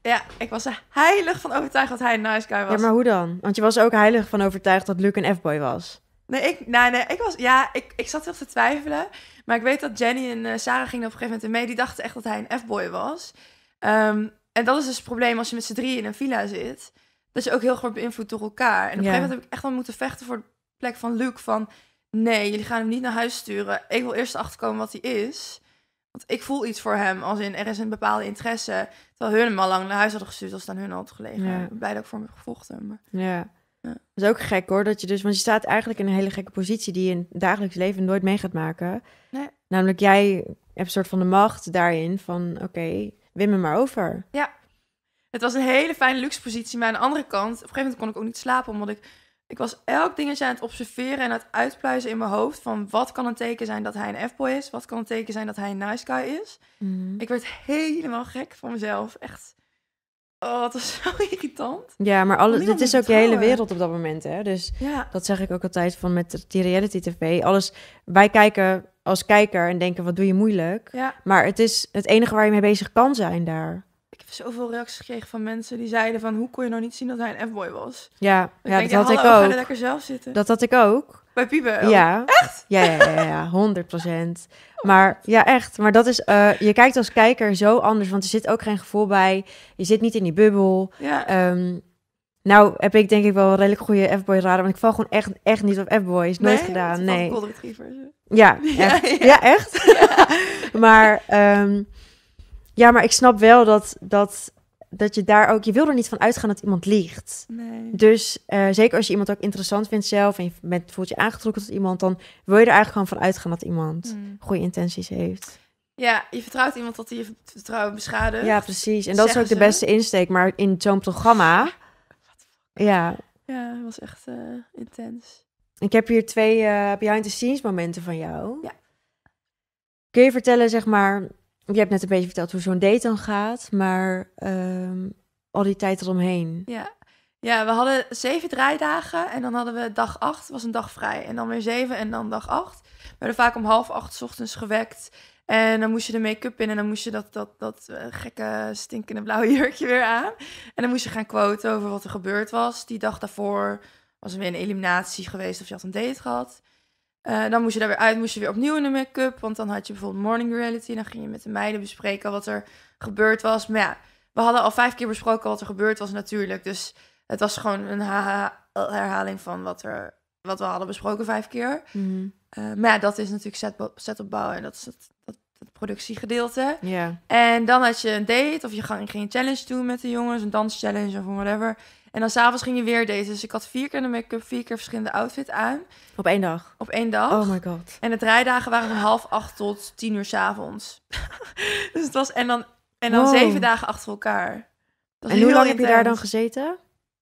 Ja, ik was er heilig van overtuigd dat hij een nice guy was. Ja, maar hoe dan? Want je was ook heilig van overtuigd dat Luc een F-boy was. Nee, ik, nee, nee, ik was... Ja, ik, ik zat heel te twijfelen. Maar ik weet dat Jenny en eh, Sarah gingen op een gegeven moment mee. Die dachten echt dat hij een F-boy was. Ehm, en dat is dus het probleem als je met z'n drieën in een villa zit. Dat je ook heel groot beïnvloed door elkaar. En op een gegeven moment heb ik echt wel moeten vechten voor plek van Luke van... Nee, jullie gaan hem niet naar huis sturen. Ik wil eerst achterkomen wat hij is. Want ik voel iets voor hem. Als in, er is een bepaalde interesse. Terwijl hun hem al lang naar huis hadden gestuurd als dan hun had gelegen. Ja. ook voor me gevochten. Maar... Ja. ja. is ook gek hoor. Dat je dus, want je staat eigenlijk in een hele gekke positie die je in het dagelijks leven nooit mee gaat maken. Nee. Namelijk, jij hebt een soort van de macht daarin van oké, okay, win me maar over. Ja. Het was een hele fijne luxe positie. Maar aan de andere kant, op een gegeven moment kon ik ook niet slapen omdat ik ik was elk dingetje aan het observeren en aan het uitpluizen in mijn hoofd. Van wat kan een teken zijn dat hij een F-boy is? Wat kan een teken zijn dat hij een nice guy is? Mhm. Ik werd helemaal gek van mezelf. Echt. Oh, dat is zo irritant. Ja, maar alles, dit is ook je hele wereld op dat moment. Hè? Dus dat zeg ik ook altijd van met die reality tv. Alles, wij kijken als kijker en denken, wat doe je moeilijk? Maar het is het enige waar je mee bezig kan zijn daar ik heb zoveel reacties gekregen van mensen die zeiden van... hoe kon je nou niet zien dat hij een F-boy was? Ja, ja dat had ik ook. lekker zelf zitten. Dat had ik ook. Bij Piepen Ja. Echt? Ja, ja, ja, ja, 100 procent. Maar ja, echt. Maar dat is, eh, je kijkt als kijker zo anders, want er zit ook geen gevoel bij. Je zit niet in die bubbel. Ja. Ehm, nou heb ik denk ik wel redelijk goede F-boy raden, want ik val gewoon echt, echt niet op F-boys. Nooit gedaan, nee. Ja, Ja, ja echt. maar ehm, ja, maar ik snap wel dat, dat, dat je daar ook... Je wil er niet van uitgaan dat iemand liegt. Nee. Dus eh, zeker als je iemand ook interessant vindt zelf... en je bent, voelt je aangetrokken tot iemand... dan wil je er eigenlijk gewoon van uitgaan dat iemand hmm. goede intenties heeft. Ja, je vertrouwt iemand tot hij je vertrouwen beschadigt. Ja, precies. En dat is ook de beste insteek. Maar in zo'n programma... Ja. Ja, het was echt eh, intens. Ik heb hier twee uh, eh, behind-the-scenes momenten van jou. Ja. Kun je vertellen, zeg maar, je hebt net een beetje verteld hoe zo'n date dan gaat, maar ehm, al die tijd eromheen. Ja. ja, we hadden zeven draaidagen en dan hadden we dag acht, was een dag vrij. En dan weer zeven en dan dag acht. We werden vaak om half acht s ochtends gewekt. En dan moest je de make-up in en dan moest je dat, dat, dat eh, gekke stinkende blauwe jurkje weer aan. En dan moest je gaan quoten over wat er gebeurd was. Die dag daarvoor was er weer een eliminatie geweest of je had een date gehad. Eh, dan moest je daar weer uit, moest je weer opnieuw in de make-up. Want dan had je bijvoorbeeld morning reality. Dan ging je met de meiden bespreken wat er gebeurd was. Maar ja, we hadden al vijf keer besproken wat er gebeurd was natuurlijk. Dus het was gewoon een eh, herhaling van wat, er, wat we hadden besproken vijf keer. Mhm. Eh, maar ja, dat is natuurlijk set, set opbouwen. En dat is het, dat, het productiegedeelte. Ja. En dan had je een date of je ging een challenge doen met de jongens. Een danschallenge of whatever. En dan s'avonds ging je weer deze. Dus ik had vier keer de make-up, vier keer verschillende outfit aan. Op één dag? Op één dag. Oh my god. En de draaidagen waren van half acht tot tien uur s'avonds. dus het was... En dan, en dan zeven dagen achter elkaar. en hoe lang heb je daar dan gezeten?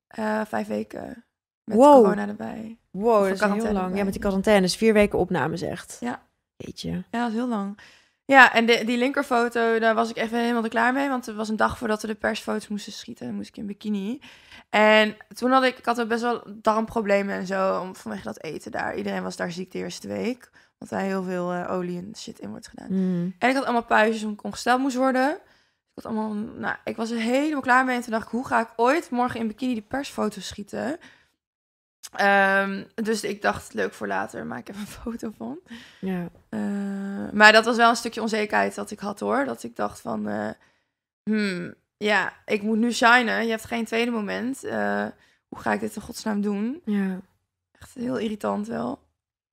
Eh, vijf weken. Met wow. corona erbij. Wow, dat is heel lang. Ja, met die quarantaine. Dus vier weken opnames echt. Ja. Jeetje. Ja, dat is heel lang. Ja, en die linkerfoto, daar was ik echt helemaal klaar mee. Want het was een dag voordat we de persfoto's moesten schieten. moest ik in bikini. En toen had ik, ik had best wel darmproblemen en zo. Om, vanwege dat eten daar. Iedereen was daar ziek de eerste week. Want daar heel veel eh, olie en shit in wordt gedaan. Hmm. En ik had allemaal puistjes om ik ongesteld moest worden. Ik, had allemaal, nou, ik was er helemaal klaar mee. En toen dacht ik, hoe ga ik ooit morgen in bikini die persfoto's schieten? Ehm, dus ik dacht, leuk voor later, maak even een foto van. Ja. Eh, maar dat was wel een stukje onzekerheid dat ik had hoor. Dat ik dacht van, eh, hmm, ja, ik moet nu shinen. Je hebt geen tweede moment. Eh, hoe ga ik dit in godsnaam doen? Ja. Echt heel irritant wel.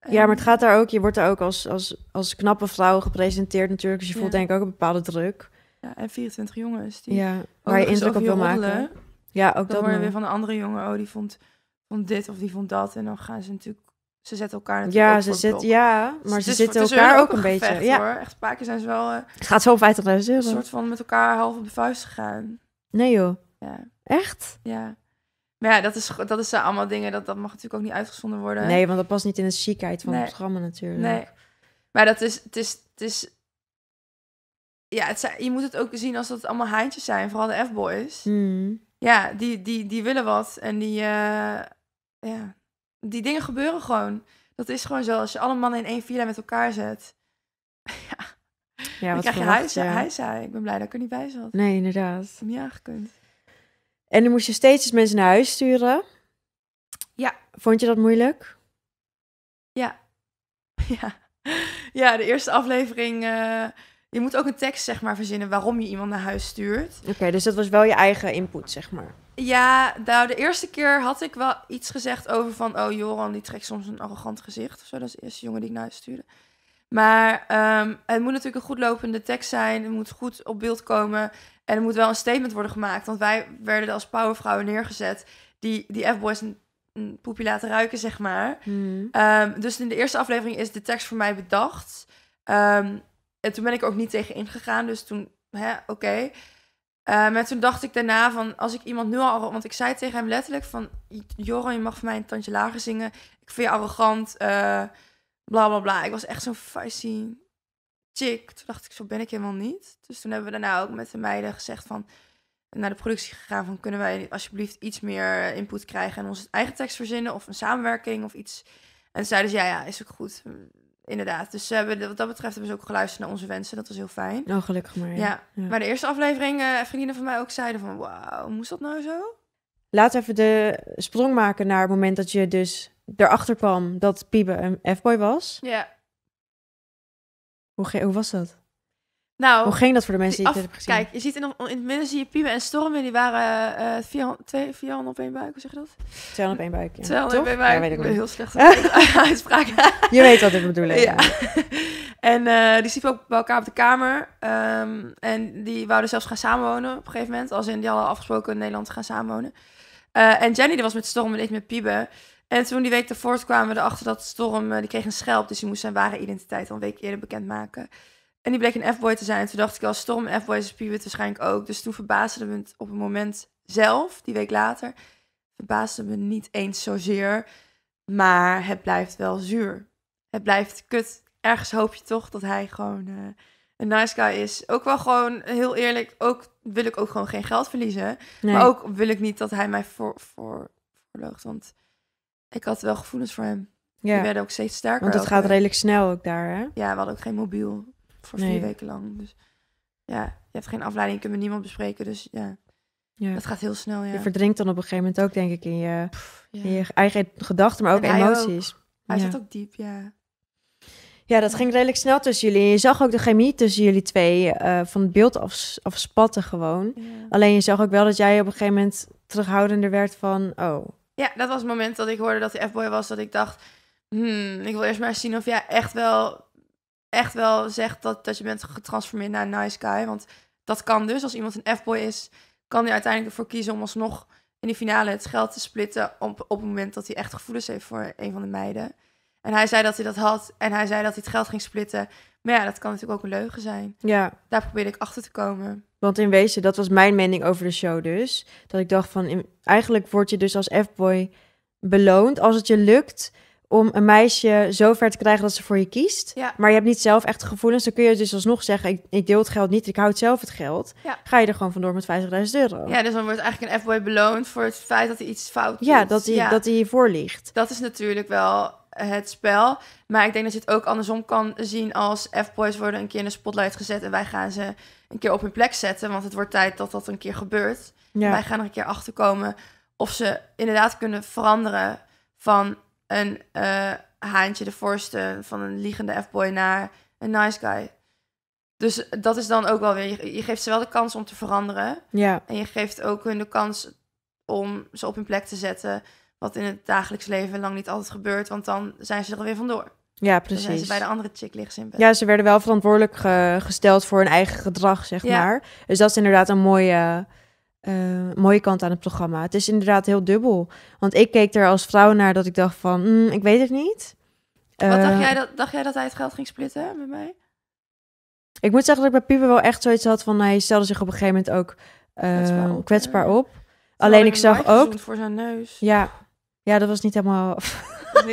Ja, maar het gaat daar ook, je wordt daar ook als, als, als knappe vrouw gepresenteerd natuurlijk. Dus je voelt denk ik ook een bepaalde druk. Ja, en 24 jongens. Die ja, waar je indruk op wil maken. Ja, ook Dan dat. Dan weer van een andere jongen, oh, die vond vond dit of die vond dat. En dan gaan ze natuurlijk. Ze zetten elkaar natuurlijk ja, ze zit, ja, dus maar ze zitten elkaar ook een, beetje. ja. hoor. Echt, een zijn ze wel... Uh, het gaat zo 50.000 euro. Een soort van met elkaar half op de vuist gegaan. Nee joh. Ja. Echt? Ja. Maar ja, dat, is, dat is uh, allemaal dingen, dat, dat mag natuurlijk ook niet uitgezonden worden. Nee, want dat past niet in de ziekheid van nee. het programma natuurlijk. Nee. Maar dat is, het is, het is ja, het je moet het ook zien als dat het allemaal haantjes zijn, vooral de F-boys. Hmm. Ja, die, die, die willen wat en die, eh, ja, die dingen gebeuren gewoon. Dat is gewoon zo. Als je alle mannen in één villa met elkaar zet. ja. Ja, wat krijg je huis hij, ja. hij zei, ik ben blij dat ik er niet bij zat. Nee, inderdaad. Ik heb niet aangekund. En dan moest je steeds mensen naar huis sturen. Ja. Vond je dat moeilijk? Ja. Ja. Ja, de eerste aflevering eh, je moet ook een tekst, zeg maar, verzinnen waarom je iemand naar huis stuurt. Oké, dus dat was wel je eigen input, zeg maar. Ja, nou, de eerste keer had ik wel iets gezegd over van... Oh, Joran, die trekt soms een arrogant gezicht zo. Dat is de eerste jongen die ik naar huis stuurde. Maar ehm, het moet natuurlijk een goed lopende tekst zijn. Het moet goed op beeld komen. En er moet wel een statement worden gemaakt. Want wij werden als powervrouwen neergezet... die, die F-boys een, een laten ruiken, zeg maar. Hmm. Ehm, dus in de eerste aflevering is de tekst voor mij bedacht... Ehm, en toen ben ik ook niet tegen ingegaan. Dus toen, hè, oké. Eh, maar toen dacht ik daarna van, als ik iemand nu al... Want ik zei tegen hem letterlijk van... Joran, je mag voor mij een tandje lager zingen. Ik vind je arrogant. Uh, bla, bla, bla. Ik was echt zo'n feisty chick. Toen dacht ik, zo ben ik helemaal niet. Dus toen hebben we daarna ook met de meiden gezegd van... Naar de productie gegaan van... Kunnen wij alsjeblieft iets meer input krijgen... En onze eigen tekst verzinnen? Of een samenwerking of iets... En zeiden dus, ze, ja, ja, is ook goed inderdaad. Dus eh, wat dat betreft hebben ze ook geluisterd naar onze wensen. Dat was heel fijn. Nou, gelukkig maar. Ja. Maar de eerste aflevering, uh, vriendinnen van mij ook zeiden van... Wauw, moest dat nou zo? Laat even de sprong maken naar het moment dat je dus erachter kwam dat Piebe een F-boy was. Ja. Hoe, hoe was dat? Nou, Hoe ging dat voor de mensen die, af, hebben gezien? Kijk, je ziet in, het midden zie je Piebe en Stormen. Die waren eh, vier, twee, vier handen op één buik. Hoe zeg je dat? Twee op één buik, ja. Twee op één buik. Ja, weet ik, ben heel slecht uitspraak. je weet wat ik bedoel. Ja. en eh, die sliepen ook bij elkaar op de kamer. Ehm, en die wouden zelfs gaan samenwonen op een gegeven moment. Als in, die hadden afgesproken in Nederland gaan samenwonen. Eh, en Jenny die was met Storm en ik met Piebe. En toen die week ervoor kwamen we erachter dat Storm... die kreeg een schelp, dus die moest zijn ware identiteit al een week eerder bekendmaken... maken. En die bleek een F-boy te zijn. Toen dacht ik al, Storm F-boy is Piwit waarschijnlijk ook. Dus toen verbaasde me het op het moment zelf, die week later, verbaasde me niet eens zozeer. Maar het blijft wel zuur. Het blijft kut. Ergens hoop je toch dat hij gewoon eh, een nice guy is. Ook wel gewoon, heel eerlijk, ook wil ik ook gewoon geen geld verliezen. Nee. Maar ook wil ik niet dat hij mij voor, voor, Want ik had wel gevoelens voor hem. Ja. Die werden ook steeds sterker. Want het gaat redelijk snel ook daar, hè? Ja, we hadden ook geen mobiel. Voor vier weken lang. Dus ja, je hebt geen afleiding, je kunt met niemand bespreken. Dus ja, ja. dat gaat heel snel. Ja. Je verdrinkt dan op een gegeven moment ook, denk ik, in je, eigen gedachten, maar ook emoties. Hij, zit ook diep, ja. Ja, dat ging redelijk snel tussen jullie. je zag ook de chemie tussen jullie twee eh, van het beeld afspatten gewoon. Alleen je zag ook wel dat jij op een gegeven moment terughoudender werd van, oh. Ja, dat was het moment dat ik hoorde dat hij F-boy was, dat ik dacht, hmm, ik wil eerst maar zien of jij echt wel echt wel zegt dat, dat je bent getransformeerd naar een nice guy. Want dat kan dus. Als iemand een F-boy is, kan hij uiteindelijk ervoor kiezen om alsnog in die finale het geld te splitten. Op, op het moment dat hij echt gevoelens heeft voor een van de meiden. En hij zei dat hij dat had. En hij zei dat hij het geld ging splitten. Maar ja, dat kan natuurlijk ook een leugen zijn. Ja. Daar probeerde ik achter te komen. Want in wezen, dat was mijn mening over de show dus. Dat ik dacht van, in, eigenlijk word je dus als F-boy beloond als het je lukt om een meisje zo ver te krijgen dat ze voor je kiest. Maar je hebt niet zelf echt gevoelens. Dan kun je dus alsnog zeggen, ik, deel het geld niet, ik houd zelf het geld. Ga je er gewoon vandoor met 50.000 euro. Ja, dus dan wordt eigenlijk een F-boy beloond voor het feit dat hij iets fout doet. Ja, dat hij, Dat hij je Dat is natuurlijk wel het spel. Maar ik denk dat je het ook andersom kan zien als F-boys worden een keer in de spotlight gezet en wij gaan ze een keer op hun plek zetten, want het wordt tijd dat dat een keer gebeurt. Ja. wij gaan er een keer achter komen of ze inderdaad kunnen veranderen van een eh, haantje de voorste van een liegende F-boy naar een nice guy. Dus dat is dan ook wel weer. Je geeft ze wel de kans om te veranderen. Ja. En je geeft ook hun de kans om ze op hun plek te zetten. Wat in het dagelijks leven lang niet altijd gebeurt. Want dan zijn ze er alweer vandoor. Ja, precies. Dan ze bij de andere chick liggen in Ja, ze werden wel verantwoordelijk gesteld voor hun eigen gedrag, zeg ja. maar. Dus dat is inderdaad een mooie. Eh, mooie kant aan het programma. Het is inderdaad heel dubbel. Want ik keek er als vrouw naar dat ik dacht van, mm, ik weet het niet. Wat dacht, eh, jij dat, dacht jij dat hij het geld ging splitten met mij? Ik moet zeggen dat ik bij Pieper wel echt zoiets had van... hij stelde zich op een gegeven moment ook eh, kwetsbaar op. Kwetsbaar op. Alleen ik zag ook... Voor zijn neus. Ja, ja, dat was niet helemaal. Dat is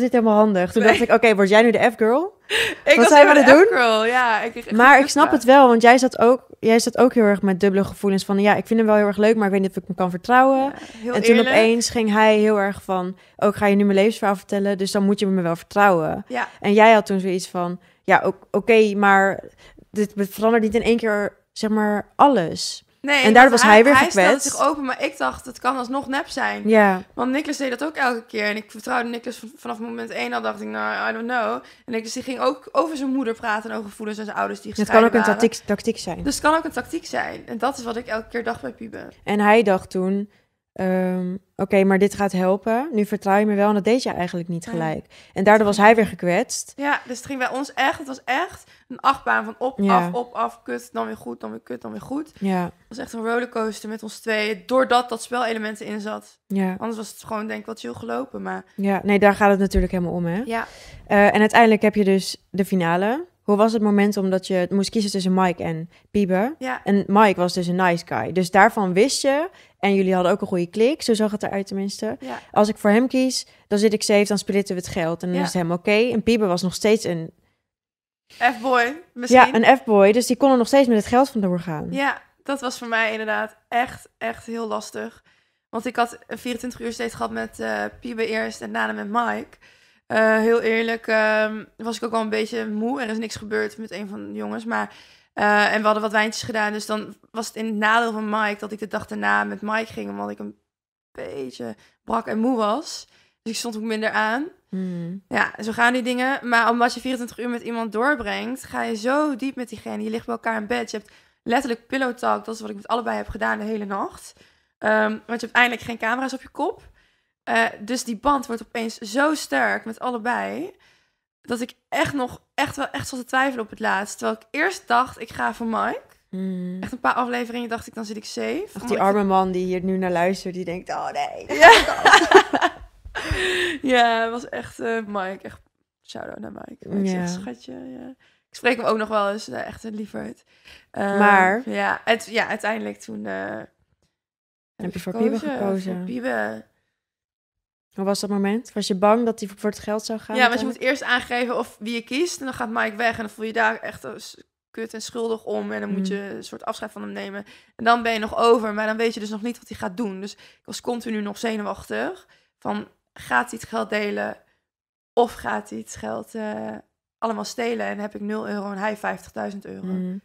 niet helemaal, handig. Toen dacht ik, oké, word jij nu de F-girl? Ik Wat zijn we aan doen? Girl, ja. Ik maar ik snap het wel, want jij zat, ook, jij zat ook heel erg met dubbele gevoelens van... ja, ik vind hem wel heel erg leuk, maar ik weet niet of ik hem kan vertrouwen. en toen opeens ging hij heel erg van... ook oh, ga je nu mijn levensverhaal vertellen, dus dan moet je me wel vertrouwen. En jij had toen zoiets van... ja, oké, maar dit verandert niet in één keer, zeg maar, alles. Nee, en daar was hij, weer gekwetst. Hij stelde zich open, maar ik dacht, het kan alsnog nep zijn. Ja. Want Nicolas deed dat ook elke keer. En ik vertrouwde Nicolas vanaf moment één al, dacht ik, nou, I don't know. En ik ging ook over zijn moeder praten en over gevoelens en zijn ouders die gescheiden Het kan ook een tactiek, tactiek zijn. Dus het kan ook een tactiek zijn. En dat is wat ik elke keer dacht bij Piebe. En hij dacht toen, Ehm, oké, maar dit gaat helpen. Nu vertrouw je me wel. En dat deed je eigenlijk niet gelijk. En daardoor was hij weer gekwetst. Ja, dus het ging bij ons echt. Het was echt een achtbaan van op, af, op, af. Kut, dan weer goed, dan weer kut, dan weer goed. Ja. Het was echt een rollercoaster met ons tweeën. Doordat dat spelelementen in zat. Ja. Anders was het gewoon, denk ik, wat chill gelopen. Maar... Ja, nee, daar gaat het natuurlijk helemaal om, hè? Ja. Eh, en uiteindelijk heb je dus de finale. Hoe was het moment omdat je moest kiezen tussen Mike en Piebe? Ja. En Mike was dus een nice guy. Dus daarvan wist je, en jullie hadden ook een goede klik. Zo zag het eruit tenminste. Als ik voor hem kies, dan zit ik safe, dan splitten we het geld. En dan is het hem oké. En Piebe was nog steeds een... F-boy, misschien. Ja, een F-boy. Dus die kon er nog steeds met het geld vandoor gaan. Ja, dat was voor mij inderdaad echt, echt heel lastig. Want ik had een 24 uur steeds gehad met uh, eh, Piebe eerst en daarna met Mike. Eh, heel eerlijk ehm, was ik ook al een beetje moe. Er is niks gebeurd met een van de jongens, maar... Eh, en we hadden wat wijntjes gedaan. Dus dan was het in het nadeel van Mike dat ik de dag daarna met Mike ging. Omdat ik een beetje brak en moe was. Dus ik stond ook minder aan. Hmm. Ja, zo gaan die dingen. Maar als je 24 uur met iemand doorbrengt, ga je zo diep met diegene. Je ligt bij elkaar in bed. Je hebt letterlijk pillow talk. Dat is wat ik met allebei heb gedaan de hele nacht. Ehm, want je hebt eindelijk geen camera's op je kop. Eh, dus die band wordt opeens zo sterk met allebei dat ik echt nog echt wel echt zat te twijfelen op het laatst. Terwijl ik eerst dacht, ik ga voor Mike. Hmm. Echt een paar afleveringen dacht ik, dan zit ik safe. Ach, die arme man die hier nu naar luistert, die denkt, oh nee. Ja, ja was echt eh, Mike. Echt shout-out naar Mike. Ik zeg, schatje, ja. Ik spreek hem ook nog wel eens, eh, echt een lieverd. Ehm, maar? Ja, het, ja, uiteindelijk toen... Eh, heb, je voor Piebe gekozen. Hoe was dat moment? Was je bang dat hij voor het geld zou gaan? Ja, want je moet eerst aangeven of wie je kiest. En dan gaat Mike weg. En dan voel je daar echt kut en schuldig om. En dan moet mm. je een soort afscheid van hem nemen. En dan ben je nog over. Maar dan weet je dus nog niet wat hij gaat doen. Dus ik was continu nog zenuwachtig. Van, gaat hij het geld delen? Of gaat hij het geld eh, allemaal stelen? En heb ik 0 euro en hij 50.000 euro. Mm.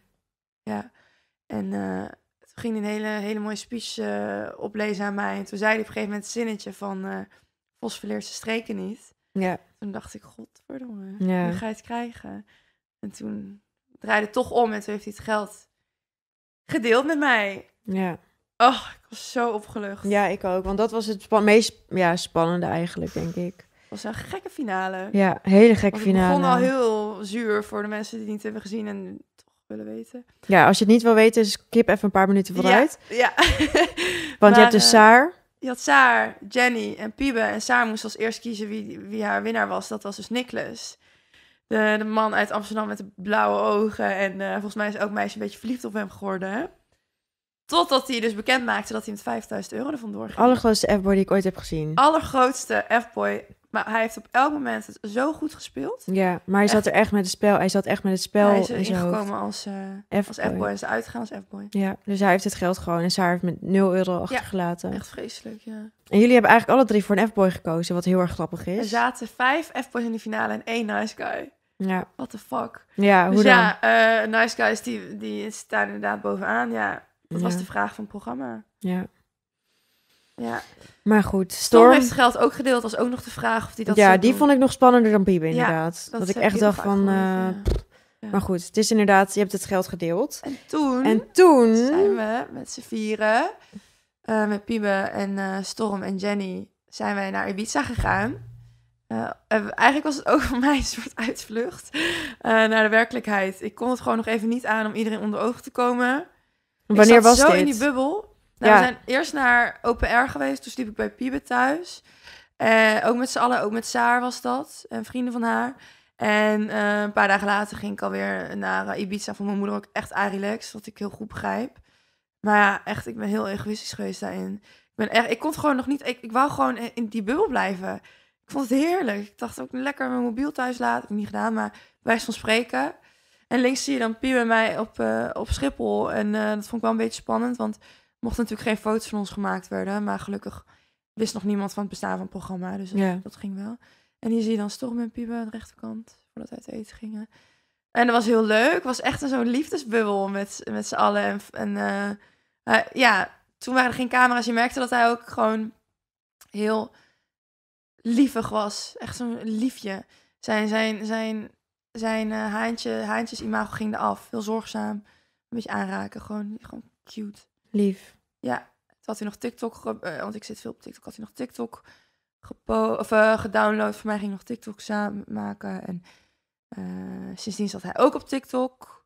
Ja. En uh, toen ging hij een hele, hele mooie speech eh, oplezen aan mij. En toen zei hij op een gegeven moment een zinnetje van Vosveleerse streken niet. Ja. Toen dacht ik, godverdomme, ja. ga je het krijgen. En toen draaide het toch om en toen heeft hij het geld gedeeld met mij. Ja. Oh, ik was zo opgelucht. Ja, ik ook. Want dat was het meest ja, spannende eigenlijk, denk ik. Het was een gekke finale. Ja, hele gekke finale. Ik begon al heel zuur voor de mensen die het niet hebben gezien en toch willen weten. Ja, als je het niet wil weten, skip even een paar minuten vooruit. Ja. Want je hebt de eh, Saar je had Saar, Jenny en Piebe. En Saar moest als eerst kiezen wie, wie haar winnaar was. Dat was dus Nicholas. De, man uit Amsterdam met de blauwe ogen. En eh, volgens mij is ook meisje een beetje verliefd op hem geworden. Totdat hij dus bekend maakte dat hij met 5000 euro er vandoor ging. Allergrootste F-boy die ik ooit heb gezien. Allergrootste F-boy hij heeft op elk moment zo goed gespeeld. Ja, maar hij zat er echt met het spel. Hij zat echt met het spel. Hij is ingekomen als, uh, F-boy. als f Is uitgegaan als F-boy. Ja, dus hij heeft het geld gewoon. En ze heeft met 0 euro achtergelaten. Ja, echt vreselijk, ja. En jullie hebben eigenlijk alle drie voor een F-boy gekozen, wat heel erg grappig is. Er zaten vijf F-boys in de finale en één nice guy. Ja. What the fuck? Ja, hoe dus dan? ja, uh, eh, nice guys die, die staan inderdaad bovenaan. Ja, dat was de vraag van het programma. Ja. Ja. Maar goed, Storm... heeft het geld ook gedeeld. Was ook nog de vraag of die dat Ja, die vond ik nog spannender dan Piebe inderdaad. dat, ik echt dacht van... Eh, maar goed, het is inderdaad, je hebt het geld gedeeld. En toen, en toen... zijn we met z'n vieren, eh, met Piebe en eh, Storm en Jenny, zijn wij naar Ibiza gegaan. eigenlijk was het ook voor mij een soort uitvlucht naar de werkelijkheid. Ik kon het gewoon nog even niet aan om iedereen onder ogen te komen. Wanneer ik zat was zo dit? in die bubbel. Nou, ja. We zijn eerst naar Open Air geweest. Toen sliep ik bij Piebe thuis. Eh, ook met z'n allen, ook met Saar was dat. En vrienden van haar. En eh, een paar dagen later ging ik alweer naar eh, Ibiza van mijn moeder. Ook echt relax, wat ik heel goed begrijp. Maar ja, echt, ik ben heel egoïstisch geweest daarin. Ik, ben echt, ik kon gewoon nog niet... Ik, ik wou gewoon in die bubbel blijven. Ik vond het heerlijk. Ik dacht ook lekker mijn mobiel thuis laten. Heb ik niet gedaan, maar wijs van spreken. En links zie je dan Piebe en mij op, op Schiphol. En dat vond ik wel een beetje spannend, want mochten natuurlijk geen foto's van ons gemaakt worden. Maar gelukkig wist nog niemand van het bestaan van het programma. Dus dat, ging wel. En hier zie je dan Storm en Piebe aan de rechterkant. Voordat we het eten gingen. En dat was heel leuk. Het was echt zo'n liefdesbubbel met, met z'n allen. En, eh, eh, ja, toen waren er geen camera's. Je merkte dat hij ook gewoon heel lievig was. Echt zo'n liefje. Zijn, zijn, zijn, zijn uh, haantje, haantjes imago ging eraf. Heel zorgzaam. Een beetje aanraken. Gewoon, gewoon cute. Lief. Ja, toen had hij nog TikTok, eh, want ik zit veel op TikTok, had hij nog TikTok gepo of, eh, gedownload. Voor mij ging nog TikTok samen maken. En eh, sindsdien zat hij ook op TikTok.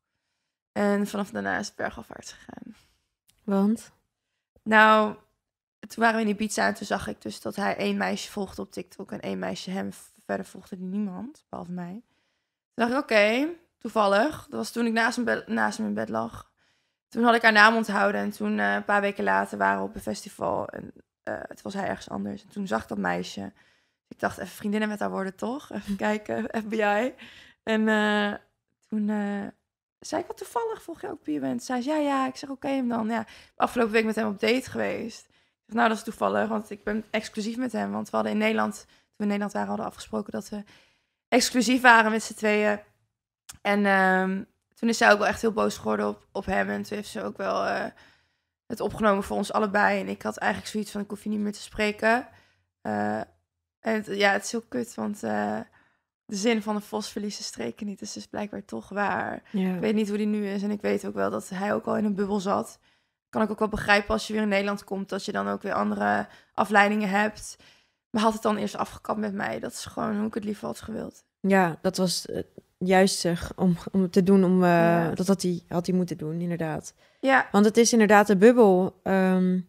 En vanaf daarna is het bergafwaarts gegaan. Want? Nou, toen waren we in Ibiza en toen zag ik dus dat hij één meisje volgde op TikTok en één meisje hem. Verder volgde hij niemand, behalve mij. Toen dacht ik, oké, toevallig. Dat was toen ik naast, mijn naast hem in bed lag toen had ik haar naam onthouden. En toen, eh, een paar weken later, waren we op een festival. En eh, het was hij ergens anders. En toen zag dat meisje. Ik dacht, even vriendinnen met haar worden, toch? Even kijken, FBI. En eh, toen zei ik, wat toevallig, volg je ook wie je bent? Zij zei, ja, ja. Ik zeg, oké, hem dan. Ja, afgelopen week met hem op date geweest. Ik zeg, nou, dat is toevallig, want ik ben exclusief met hem. Want we hadden in Nederland, toen we in Nederland waren, hadden afgesproken dat we exclusief waren met z'n tweeën. En ehm, toen is zij ook wel echt heel boos geworden op, op hem. En toen heeft ze ook wel eh, het opgenomen voor ons allebei. En ik had eigenlijk zoiets van, ik hoef je niet meer te spreken. Eh, en ja, het is heel kut, want eh, de zin van de vos verliezen streken niet. Dus is blijkbaar toch waar. Ik weet niet hoe die nu is. En ik weet ook wel dat hij ook al in een bubbel zat. Kan ik ook wel begrijpen als je weer in Nederland komt, dat je dan ook weer andere afleidingen hebt. Maar had het dan eerst afgekapt met mij. Dat is gewoon hoe ik het liever had gewild. Ja, dat was uh, juist om, om te doen, om, uh, dat had hij, had moeten doen, inderdaad. Ja. Want het is inderdaad een bubbel. Ehm,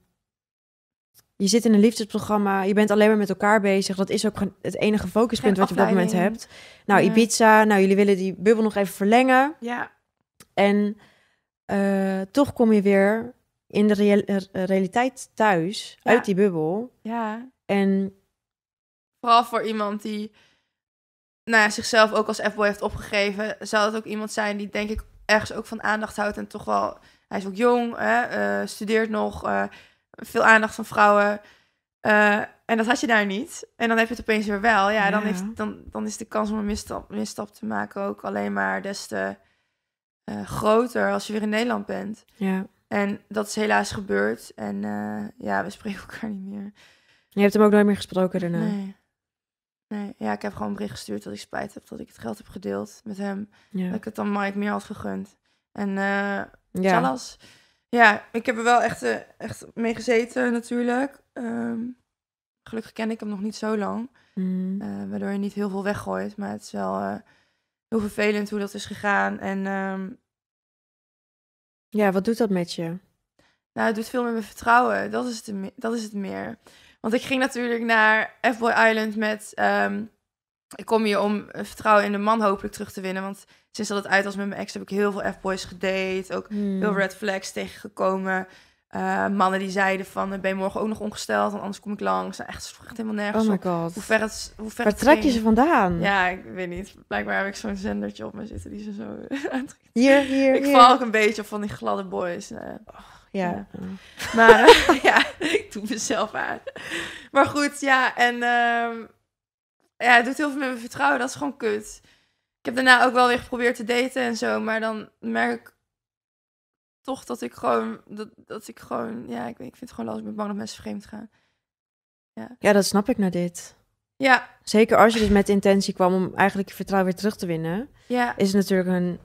je zit in een liefdesprogramma, je bent alleen maar met elkaar bezig. Dat is ook het enige focuspunt wat je op dat moment hebt. Nou, Ibiza, nou, jullie willen die bubbel nog even verlengen. Ja. En eh, toch kom je weer in de realiteit thuis, uit die bubbel. Ja. En... Vooral voor iemand die nou ja, zichzelf ook als f heeft opgegeven, zal het ook iemand zijn die denk ik ergens ook van aandacht houdt en toch wel, hij is ook jong, hè, eh, studeert nog, eh, veel aandacht van vrouwen. Eh, en dat had je daar niet. En dan heb je het opeens weer wel. Ja, Dan, heeft, dan, dan is de kans om een misstap, misstap te maken ook alleen maar des te groter als je weer in Nederland bent. Ja. En dat is helaas gebeurd. En ja, we spreken elkaar niet meer. Je hebt hem ook nooit meer gesproken daarna. Nee. Nee, ja, ik heb gewoon een bericht gestuurd dat ik spijt heb dat ik het geld heb gedeeld met hem. Dat ik het dan Mike meer had gegund. En uh, ja. Ja, ik heb er wel echt, eh, echt mee gezeten natuurlijk. Ehm, gelukkig ken ik hem nog niet zo lang. Mm. Eh, waardoor je niet heel veel weggooit. Maar het is wel heel vervelend hoe dat is gegaan. En, ehm, Ja, wat doet dat met je? Nou, het doet veel met mijn vertrouwen. Dat is het, dat is het meer. Want ik ging natuurlijk naar F-Boy Island met... Ehm, ik kom hier om vertrouwen in de man hopelijk terug te winnen. Want sinds dat het uit was met mijn ex heb ik heel veel F-boys gedate. Ook hmm. heel red flags tegengekomen. Eh, mannen die zeiden van, ben je morgen ook nog ongesteld? anders kom ik langs. Nou, echt, echt helemaal nergens Oh my god. Hoe ver het, hoe ver Waar trek je ze vandaan? Ja, ik weet niet. Blijkbaar heb ik zo'n zendertje op me zitten die ze zo aantrekt. Hier, hier, Ik val ook een beetje op van die gladde boys. Eh. Oh. Ja. Maar ja, ik doe mezelf aan. Maar goed, ja. En ehm, ja, het doet heel veel met mijn vertrouwen. Dat is gewoon kut. Ik heb daarna ook wel weer geprobeerd te daten en zo. Maar dan merk ik toch dat ik gewoon... Dat, dat ik gewoon... Ja, ik, ik vind het gewoon lastig. Ik ben bang dat mensen vreemd gaan. Ja. ja, dat snap ik naar dit. Ja. Zeker als je dus met intentie kwam om eigenlijk je vertrouwen weer terug te winnen. Ja. Is het natuurlijk een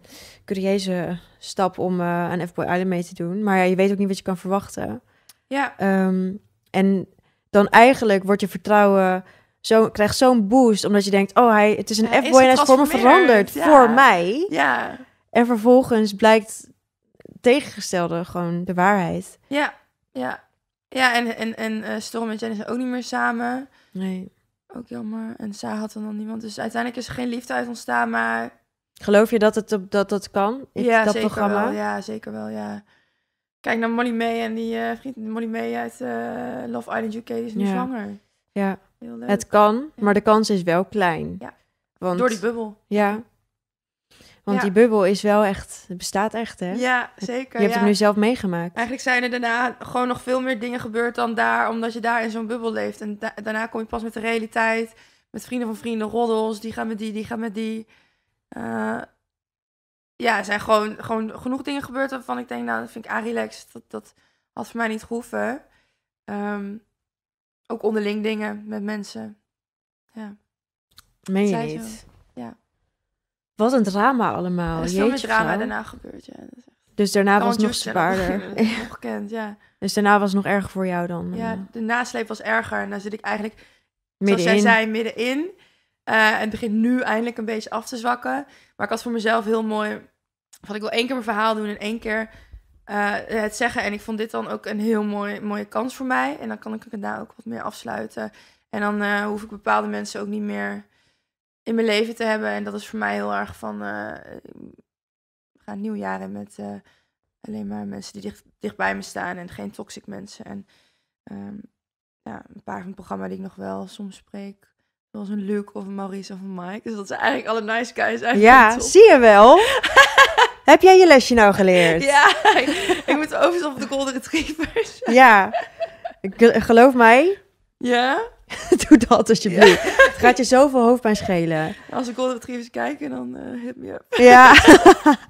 curieuze stap om uh, eh, aan F-Boy Island mee te doen. Maar ja, je weet ook niet wat je kan verwachten. Ja. Ehm, en dan eigenlijk wordt je vertrouwen zo, krijgt zo'n boost. Omdat je denkt, oh hij, het is een F-Boy en het is voor me veranderd. Voor mij. Ja. En vervolgens blijkt tegengestelde gewoon de waarheid. Ja, ja. Ja, en, en, en eh, Storm en Jen zijn ook niet meer samen. Nee ook jammer. En zij had dan nog niemand. Dus uiteindelijk is er geen liefde uit ontstaan, maar... Geloof je dat het, dat, dat kan? In ja, dat zeker programma? Wel, ja, zeker wel, ja. Kijk naar Molly May en die uh, vriend Molly May uit eh, Love Island UK, is nu zwanger. Ja, het kan, maar de kans is wel klein. Ja, want... door die bubbel. Ja, want die bubbel is wel echt, het bestaat echt, hè? Ja, zeker. Je hebt het nu zelf meegemaakt. Eigenlijk zijn er daarna gewoon nog veel meer dingen gebeurd dan daar, omdat je daar in zo'n bubbel leeft. En daarna kom je pas met de realiteit, met vrienden van vrienden, roddels, die gaan met die, die gaan met die. Eh, ja, er zijn gewoon, gewoon genoeg dingen gebeurd waarvan ik denk, nou, dat vind ik relaxed. Dat, dat had voor mij niet gehoeven. Ehm, ook onderling dingen met mensen. Ja. Meen je niet? Wat een drama allemaal. Er is veel drama daarna gebeurd, Dus daarna was het nog zwaarder. Ongekend, ja. Dus daarna was het nog erger voor jou dan? Ja, eh, de nasleep was erger. En dan zit ik eigenlijk, middenin. zoals jij zei, middenin. Uh, en het begint nu eindelijk een beetje af te zwakken. Maar ik had voor mezelf heel mooi... Van, ik wil één keer mijn verhaal doen en één keer eh, het zeggen. En ik vond dit dan ook een heel mooi, mooie kans voor mij. En dan kan ik het daarna ook wat meer afsluiten. En dan hoef ik bepaalde mensen ook niet meer in mijn leven te hebben. En dat is voor mij heel erg van. Uh, eh, ik ga nieuw jaar met eh, alleen maar mensen die dicht, dicht bij me staan en geen toxic mensen. En ehm, ja, een paar van het programma die ik nog wel soms spreek. Zoals een Luke of een Maurice of een Mike. Dus dat zijn eigenlijk alle nice guys. Eigenlijk ja, zie je wel. Heb jij je lesje nou geleerd? Ja, ik, moet overigens op de Golden Retrievers. ja, eh, geloof mij. Ja? Doe dat alsjeblieft gaat je zoveel hoofdpijn schelen. Als ik het Retrievers kijken, dan uh, hit me Ja.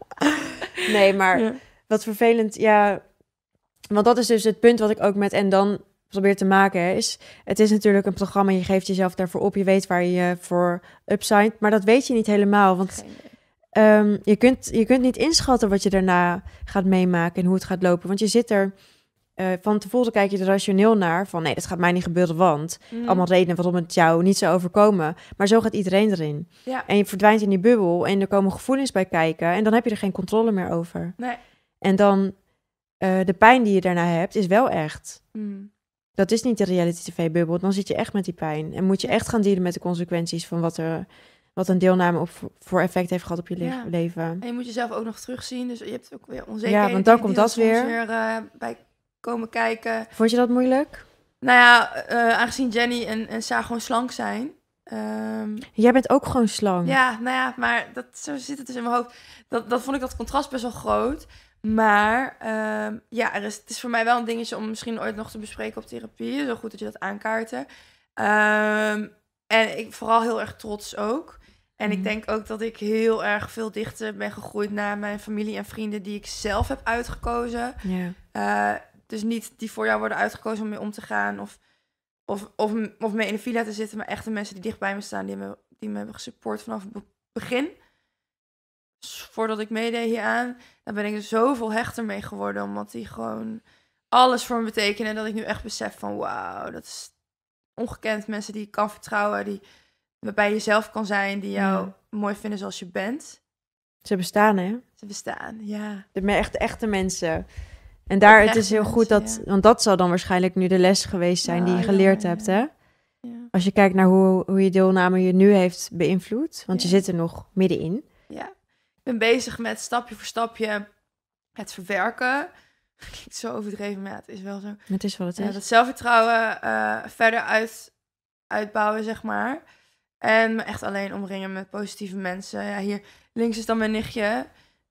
nee, maar wat vervelend. Ja, want dat is dus het punt wat ik ook met en dan probeer te maken. is het is natuurlijk een programma, je geeft jezelf daarvoor op. Je weet waar je je voor upsigned, maar dat weet je niet helemaal. Want ehm, je, kunt, je kunt niet inschatten wat je daarna gaat meemaken en hoe het gaat lopen. Want je zit er uh, van tevoren kijk je er rationeel naar van nee, dat gaat mij niet gebeuren, want mm. allemaal redenen waarom het jou niet zou overkomen. Maar zo gaat iedereen erin. Ja. En je verdwijnt in die bubbel en er komen gevoelens bij kijken en dan heb je er geen controle meer over. Nee. En dan eh, de pijn die je daarna hebt is wel echt. Mm. Dat is niet de reality tv-bubbel, dan zit je echt met die pijn en moet je echt gaan dealen met de consequenties van wat er wat een deelname of voor effect heeft gehad op je leven. En je moet jezelf ook nog terugzien, dus je hebt ook weer onzekerheid. Ja, want dan komt dat weer, eh, komen kijken. Vond je dat moeilijk? Nou ja, eh, aangezien Jenny en, en gewoon slank zijn. Ehm, Jij bent ook gewoon slank. Ja, nou ja, maar dat, zo zit het dus in mijn hoofd. Dat, dat vond ik dat contrast best wel groot. Maar ehm, ja, er is, het is voor mij wel een dingetje om misschien ooit nog te bespreken op therapie. Zo goed dat je dat aankaartte. Ehm, en ik vooral heel erg trots ook. En ik mhm. denk ook dat ik heel erg veel dichter ben gegroeid naar mijn familie en vrienden die ik zelf heb uitgekozen. Yeah. Dus niet die voor jou worden uitgekozen om mee om te gaan. Of, of, of, of mee in een villa te zitten. Maar echte mensen die dicht bij me staan. Die me, die me hebben gesupport vanaf het begin. voordat ik meedeed hieraan. Daar ben ik er zoveel hechter mee geworden. Omdat die gewoon alles voor me betekenen. Dat ik nu echt besef van wauw. Dat is ongekend. Mensen die ik kan vertrouwen. Die bij jezelf kan zijn. Die jou mooi vinden zoals je bent. Ze bestaan hè? Ze bestaan, ja. De echt echte mensen. En daar het is heel goed dat, want dat zal dan waarschijnlijk nu de les geweest zijn die je geleerd hebt, hè? Als je kijkt naar hoe, hoe je deelname je nu heeft beïnvloed, want je zit er nog middenin. Ja, ik ben bezig met stapje voor stapje het verwerken. Ik zo overdreven, maar het is wel zo. Het is wat het is. dat zelfvertrouwen eh, verder uit, uitbouwen, zeg maar. En me echt alleen omringen met positieve mensen. Ja, hier links is dan mijn nichtje.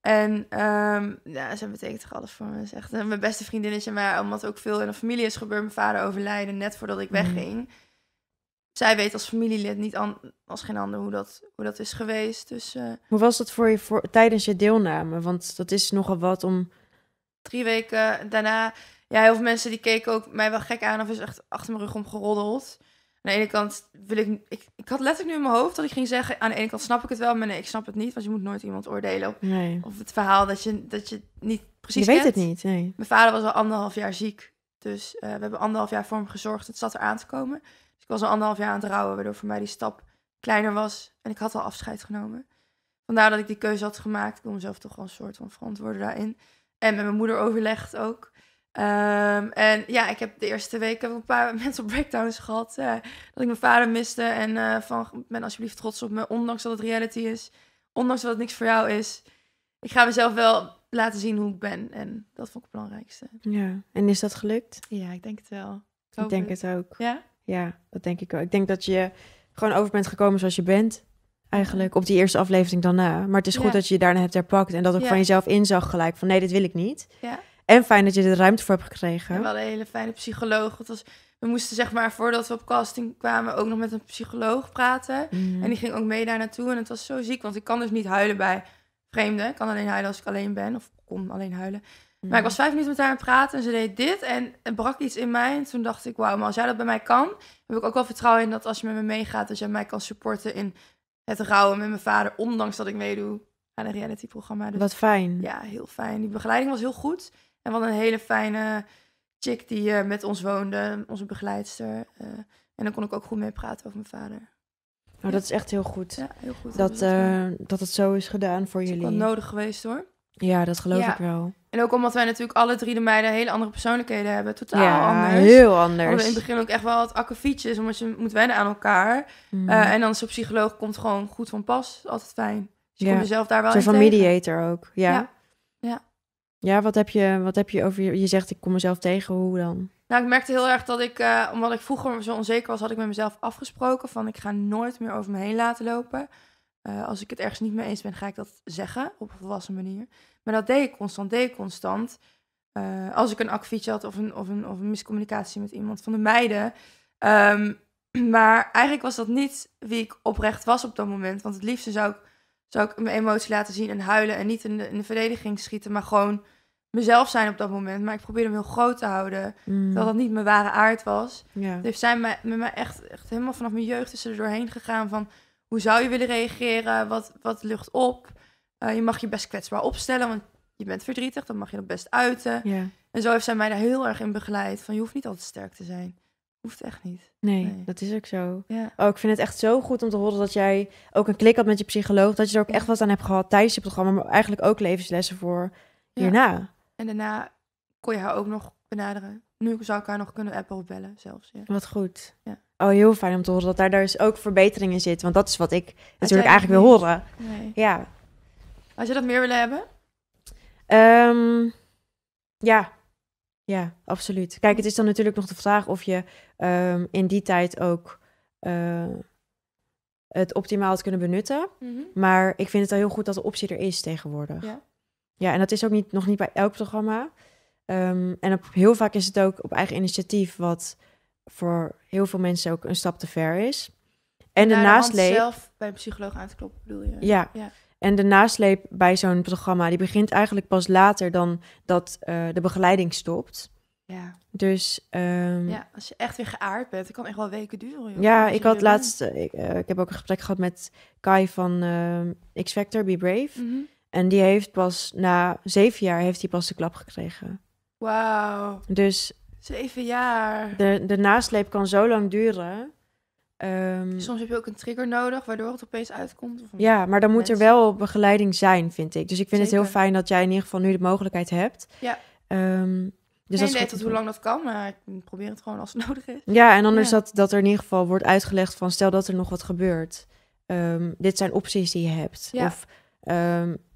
En ehm, ja, ze betekent toch alles voor me. Is echt, mijn beste vriendinnetje, maar omdat ook veel in de familie is gebeurd. Mijn vader overlijden net voordat ik mhm. wegging. Zij weet als familielid niet als geen ander hoe dat, hoe dat is geweest. Dus, eh, hoe was dat voor je tijdens je deelname? Want dat is nogal wat om... Drie weken daarna... Ja, heel veel mensen die keken ook mij wel gek aan of is echt achter mijn rug omgeroddeld. Aan de ene kant wil ik, ik... Ik had letterlijk nu in mijn hoofd dat ik ging zeggen... aan de ene kant snap ik het wel, maar nee, ik snap het niet. Want je moet nooit iemand oordelen op, nee. het verhaal dat je, dat je niet precies Je weet het niet, nee. Mijn vader was al anderhalf jaar ziek. Dus eh, we hebben anderhalf jaar voor hem gezorgd. Het zat aan te komen. Dus ik was al anderhalf jaar aan het rouwen... waardoor voor mij die stap kleiner was. En ik had al afscheid genomen. Vandaar dat ik die keuze had gemaakt. Ik wil mezelf toch wel een soort van verantwoorden daarin. En met mijn moeder overlegd ook. Ehm, en ja, ik heb de eerste week een paar mental breakdowns gehad. Eh, dat ik mijn vader miste. En eh, van, ben alsjeblieft trots op me. Ondanks dat het reality is. Ondanks dat het niks voor jou is. Ik ga mezelf wel laten zien hoe ik ben. En dat vond ik het belangrijkste. Ja, en is dat gelukt? Ja, ik denk het wel. Ik, denk het. ook. Ja? Ja, dat denk ik ook. Ik denk dat je gewoon over bent gekomen zoals je bent. Eigenlijk op die eerste aflevering daarna. Maar het is goed dat je je daarna hebt herpakt. En dat ook van jezelf inzag gelijk van nee, dit wil ik niet. Ja. En fijn dat je er ruimte voor hebt gekregen. Wel we hadden een hele fijne psycholoog. Het was, we moesten zeg maar voordat we op casting kwamen ook nog met een psycholoog praten. Mhm. En die ging ook mee daar naartoe. En het was zo ziek, want ik kan dus niet huilen bij vreemden. Ik kan alleen huilen als ik alleen ben. Of kon alleen huilen. Maar ik mhm. was vijf minuten met haar aan het praten en ze deed dit. En het brak iets in mij. En toen dacht ik, wauw, maar als jij dat bij mij kan... heb ik ook wel vertrouwen in dat als je met me meegaat... dat jij mij kan supporten in het rouwen met mijn vader. Ondanks dat ik meedoe aan een reality programma. Dus Wat fijn. Ja, heel fijn. Die begeleiding was heel goed. En wat een hele fijne chick die uh, met ons woonde, onze begeleidster. Eh. en dan kon ik ook goed mee praten over mijn vader. Nou, dat is echt heel goed. Ja, heel goed. Dat, dat eh, het zo is gedaan voor jullie. Dat is wel nodig geweest hoor. Ja, dat geloof ik wel. En ook omdat wij natuurlijk alle drie de meiden hele andere persoonlijkheden hebben. Totaal ja, anders. heel anders. in het begin ook echt wel wat akkefietjes, omdat je moet wennen aan elkaar. Mm. en dan is de psycholoog komt gewoon goed van pas. Altijd fijn. Dus je ja. komt jezelf daar wel Zo in van mediator ook, ja. ja. Ja, wat heb je, wat heb je over je, je zegt ik kom mezelf tegen, hoe dan? Nou, ik merkte heel erg dat ik, eh, omdat ik vroeger zo onzeker was, had ik met mezelf afgesproken van ik ga nooit meer over me heen laten lopen. Eh, als ik het ergens niet mee eens ben, ga ik dat zeggen op een volwassen manier. Maar dat deed ik constant, deed ik constant. Eh, als ik een akfietje had of een, of, een, of een miscommunicatie met iemand van de meiden. Ehm, maar eigenlijk was dat niet wie ik oprecht was op dat moment. Want het liefste zou ik zou ik mijn emotie laten zien en huilen en niet in de, verdediging schieten, maar gewoon mezelf zijn op dat moment. Maar ik probeerde hem heel groot te houden, dat mm. dat niet mijn ware aard was. Ja. Dus zijn met mij echt, echt helemaal vanaf mijn jeugd is er doorheen gegaan van hoe zou je willen reageren, wat, wat lucht op. Eh, je mag je best kwetsbaar opstellen, want je bent verdrietig, dan mag je dat best uiten. En zo heeft zij mij daar heel erg in begeleid. Van je hoeft niet altijd sterk te zijn hoeft echt niet. Nee, dat is ook zo. Ja. Oh, ik vind het echt zo goed om te horen dat jij ook een klik had met je psycholoog. Dat je er ook echt wat aan hebt gehad tijdens je programma, maar eigenlijk ook levenslessen voor hierna. En daarna kon je haar ook nog benaderen. Nu zou ik haar nog kunnen appen of bellen zelfs. Wat goed. Ja. Oh, heel fijn om te horen dat daar dus ook verbetering in zit. Want dat is wat ik natuurlijk eigenlijk wil horen. Nee. Ja. Als je dat meer willen hebben? Ehm, ja, ja, absoluut. Kijk, het is dan natuurlijk nog de vraag of je ehm, in die tijd ook eh, het optimaal had kunnen benutten. Mhm. Maar ik vind het al heel goed dat de optie er is tegenwoordig. Ja, ja en dat is ook niet, nog niet bij elk programma. Ehm, en heel vaak is het ook op eigen initiatief, wat voor heel veel mensen ook een stap te ver is. En, daarnaast leef zelf bij een psycholoog aan te kloppen, bedoel je? Ja. ja. En de nasleep bij zo'n programma, die begint eigenlijk pas later dan dat eh, de begeleiding stopt. Ja. Dus. Ehm, ja, als je echt weer geaard bent, dat kan echt wel weken duren. Ja, ik had laatst. Eh, ik, heb ook een gesprek gehad met Kai van ehm, X Factor, Be Brave. Mhm. En die heeft pas na zeven jaar heeft hij pas de klap gekregen. Wauw. Dus. Zeven jaar. De, de nasleep kan zo lang duren. Ehm, Soms heb je ook een trigger nodig waardoor het opeens uitkomt. Of ja, maar dan moet er wel begeleiding zijn, vind ik. Dus ik vind het heel fijn dat jij in ieder geval nu de mogelijkheid hebt. Ja. Um, dus weet dat hoe lang dat kan, maar ik probeer het gewoon als het nodig is. Ja, en anders Dat, dat er in ieder geval wordt uitgelegd van stel dat er nog wat gebeurt. Ehm, dit zijn opties die je hebt. Ja. Of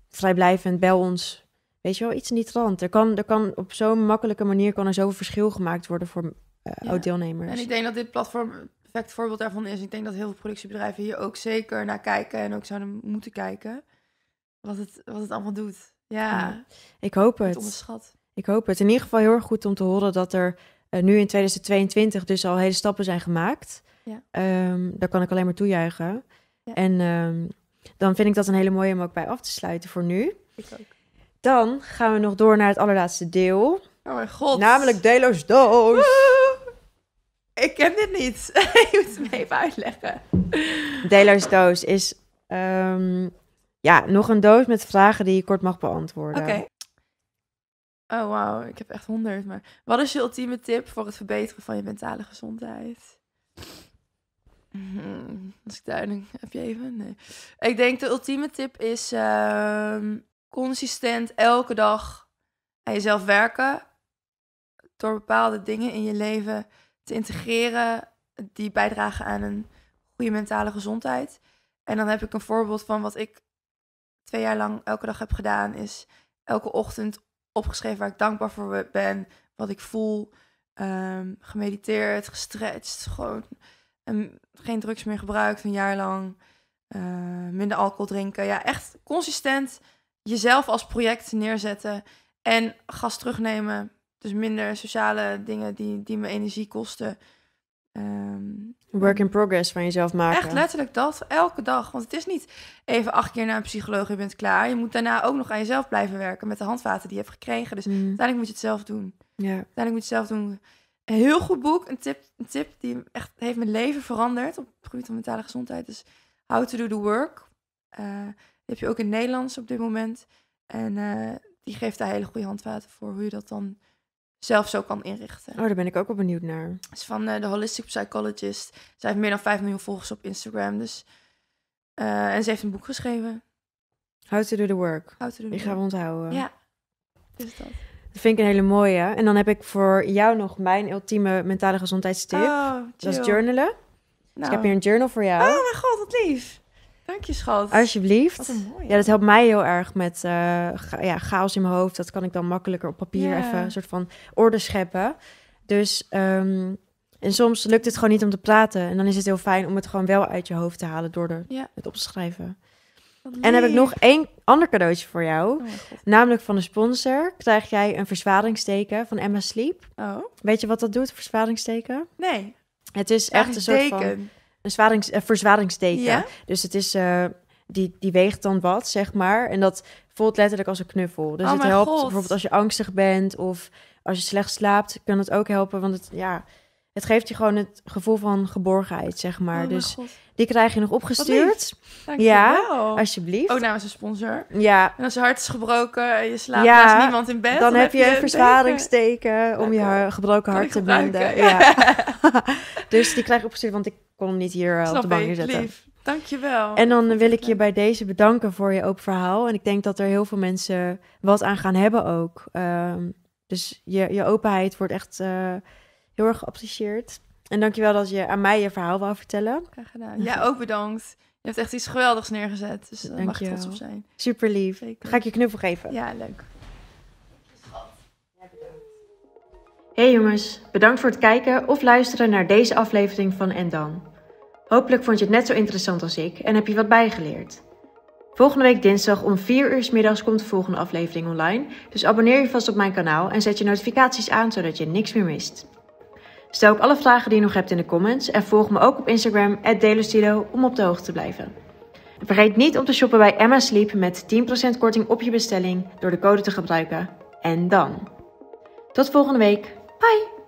vrijblijvend, bel ons. Weet je wel, iets niet die Er kan, er kan op zo'n makkelijke manier kan er zoveel verschil gemaakt worden voor eh, oud-deelnemers. En ik denk dat dit platform perfect voorbeeld daarvan is, ik denk dat heel veel productiebedrijven hier ook zeker naar kijken en ook zouden moeten kijken. Wat het, wat het allemaal doet. Ja, ik hoop het. Onderschat. Ik hoop het. In ieder geval heel erg goed om te horen dat er eh, nu in 2022 dus al hele stappen zijn gemaakt. Ja. Ehm, daar kan ik alleen maar toejuichen. Ja. En ehm, dan vind ik dat een hele mooie om ook bij af te sluiten voor nu. Ik ook. Dan gaan we nog door naar het allerlaatste deel. Oh mijn god. Namelijk Delo's doos. Ik ken dit niet. je moet het me even uitleggen. Delaarsdoos is ehm, ja, nog een doos met vragen die je kort mag beantwoorden. Oké. Oh, wauw. Ik heb echt honderd. Maar wat is je ultieme tip voor het verbeteren van je mentale gezondheid? als ik duidelijk heb je even? Nee. Ik denk de ultieme tip is ehm, consistent elke dag aan jezelf werken. Door bepaalde dingen in je leven te integreren die bijdragen aan een goede mentale gezondheid. En dan heb ik een voorbeeld van wat ik twee jaar lang elke dag heb gedaan, is elke ochtend opgeschreven waar ik dankbaar voor ben, wat ik voel, ehm, gemediteerd, gestretched, gewoon ehm, geen drugs meer gebruikt een jaar lang, eh, minder alcohol drinken. Ja, echt consistent jezelf als project neerzetten en gas terugnemen dus minder sociale dingen die, die me energie kosten. Ehm, work in progress van jezelf maken. Echt letterlijk dat, elke dag. Want het is niet even acht keer naar een psycholoog, je bent klaar. Je moet daarna ook nog aan jezelf blijven werken met de handvaten die je hebt gekregen. Dus mm. uiteindelijk moet je het zelf doen. Ja. Uiteindelijk moet je het zelf doen. Een heel goed boek, een tip, een tip die echt heeft mijn leven veranderd op het gebied van mentale gezondheid. Dus How to do the work. Uh, heb je ook in Nederlands op dit moment. En eh, die geeft daar hele goede handvaten voor hoe je dat dan zelf zo kan inrichten. Oh, daar ben ik ook wel benieuwd naar. Het is van eh, de Holistic Psychologist. Zij heeft meer dan 5 miljoen volgers op Instagram. Dus, eh, en ze heeft een boek geschreven. How to do the work. How to do the Die gaan we onthouden. Ja, is dat. Dat vind ik een hele mooie. En dan heb ik voor jou nog mijn ultieme mentale gezondheidstip. Oh, dat is journalen. Nou. Dus ik heb nou. hier een journal voor jou. Oh mijn god, wat lief. Dank schat. Alsjeblieft. ja, dat helpt mij heel erg met eh, ja, chaos in mijn hoofd. Dat kan ik dan makkelijker op papier even een soort van orde scheppen. Dus, ehm, en soms lukt het gewoon niet om te praten. En dan is het heel fijn om het gewoon wel uit je hoofd te halen door er, yeah. het op te schrijven. En heb ik nog één ander cadeautje voor jou. Oh namelijk van de sponsor krijg jij een verzwaringsteken van Emma Sleep. Oh. Weet je wat dat doet, verzwaringsteken? Nee. Het is echt een soort van een zwarings, verzwaringsteken. Dus het is, eh, die, die weegt dan wat, zeg maar. En dat voelt letterlijk als een knuffel. Dus oh het helpt bijvoorbeeld als je angstig bent of als je slecht slaapt, kan het ook helpen. Want het, ja, het geeft je gewoon het gevoel van geborgenheid, zeg maar. Oh dus die krijg je nog opgestuurd. ja, alsjeblieft. Ook namens een sponsor. Ja. En als je hart is gebroken en je slaapt ja, naast niemand in bed... Dan, heb je een verzwaringsteken om je gebroken hart te binden. Ja. dus die krijg je opgestuurd, want ik kon hem niet hier eh, op de bank zetten. Lief. Dankjewel. En dan wil ik je bij deze bedanken voor je open verhaal. En ik denk dat er heel veel mensen wat aan gaan hebben ook. Ehm, dus je, je openheid wordt echt eh, heel erg geapprecieerd. En dankjewel dat je aan mij je verhaal wou vertellen. Graag gedaan. Ja, ook bedankt. Je hebt echt iets geweldigs neergezet. Dus daar eh, mag je trots op zijn. Super lief. Ga ik je knuffel geven? Ja, leuk. Hey jongens, bedankt voor het kijken of luisteren naar deze aflevering van En Dan. Hopelijk vond je het net zo interessant als ik en heb je wat bijgeleerd. Volgende week dinsdag om 4 uur s middags komt de volgende aflevering online, dus abonneer je vast op mijn kanaal en zet je notificaties aan zodat je niks meer mist. Stel ook alle vragen die je nog hebt in de comments en volg me ook op Instagram @delostilo om op de hoogte te blijven. vergeet niet om te shoppen bij Emma Sleep met 10% korting op je bestelling door de code te gebruiken en dan. Tot volgende week. Bye.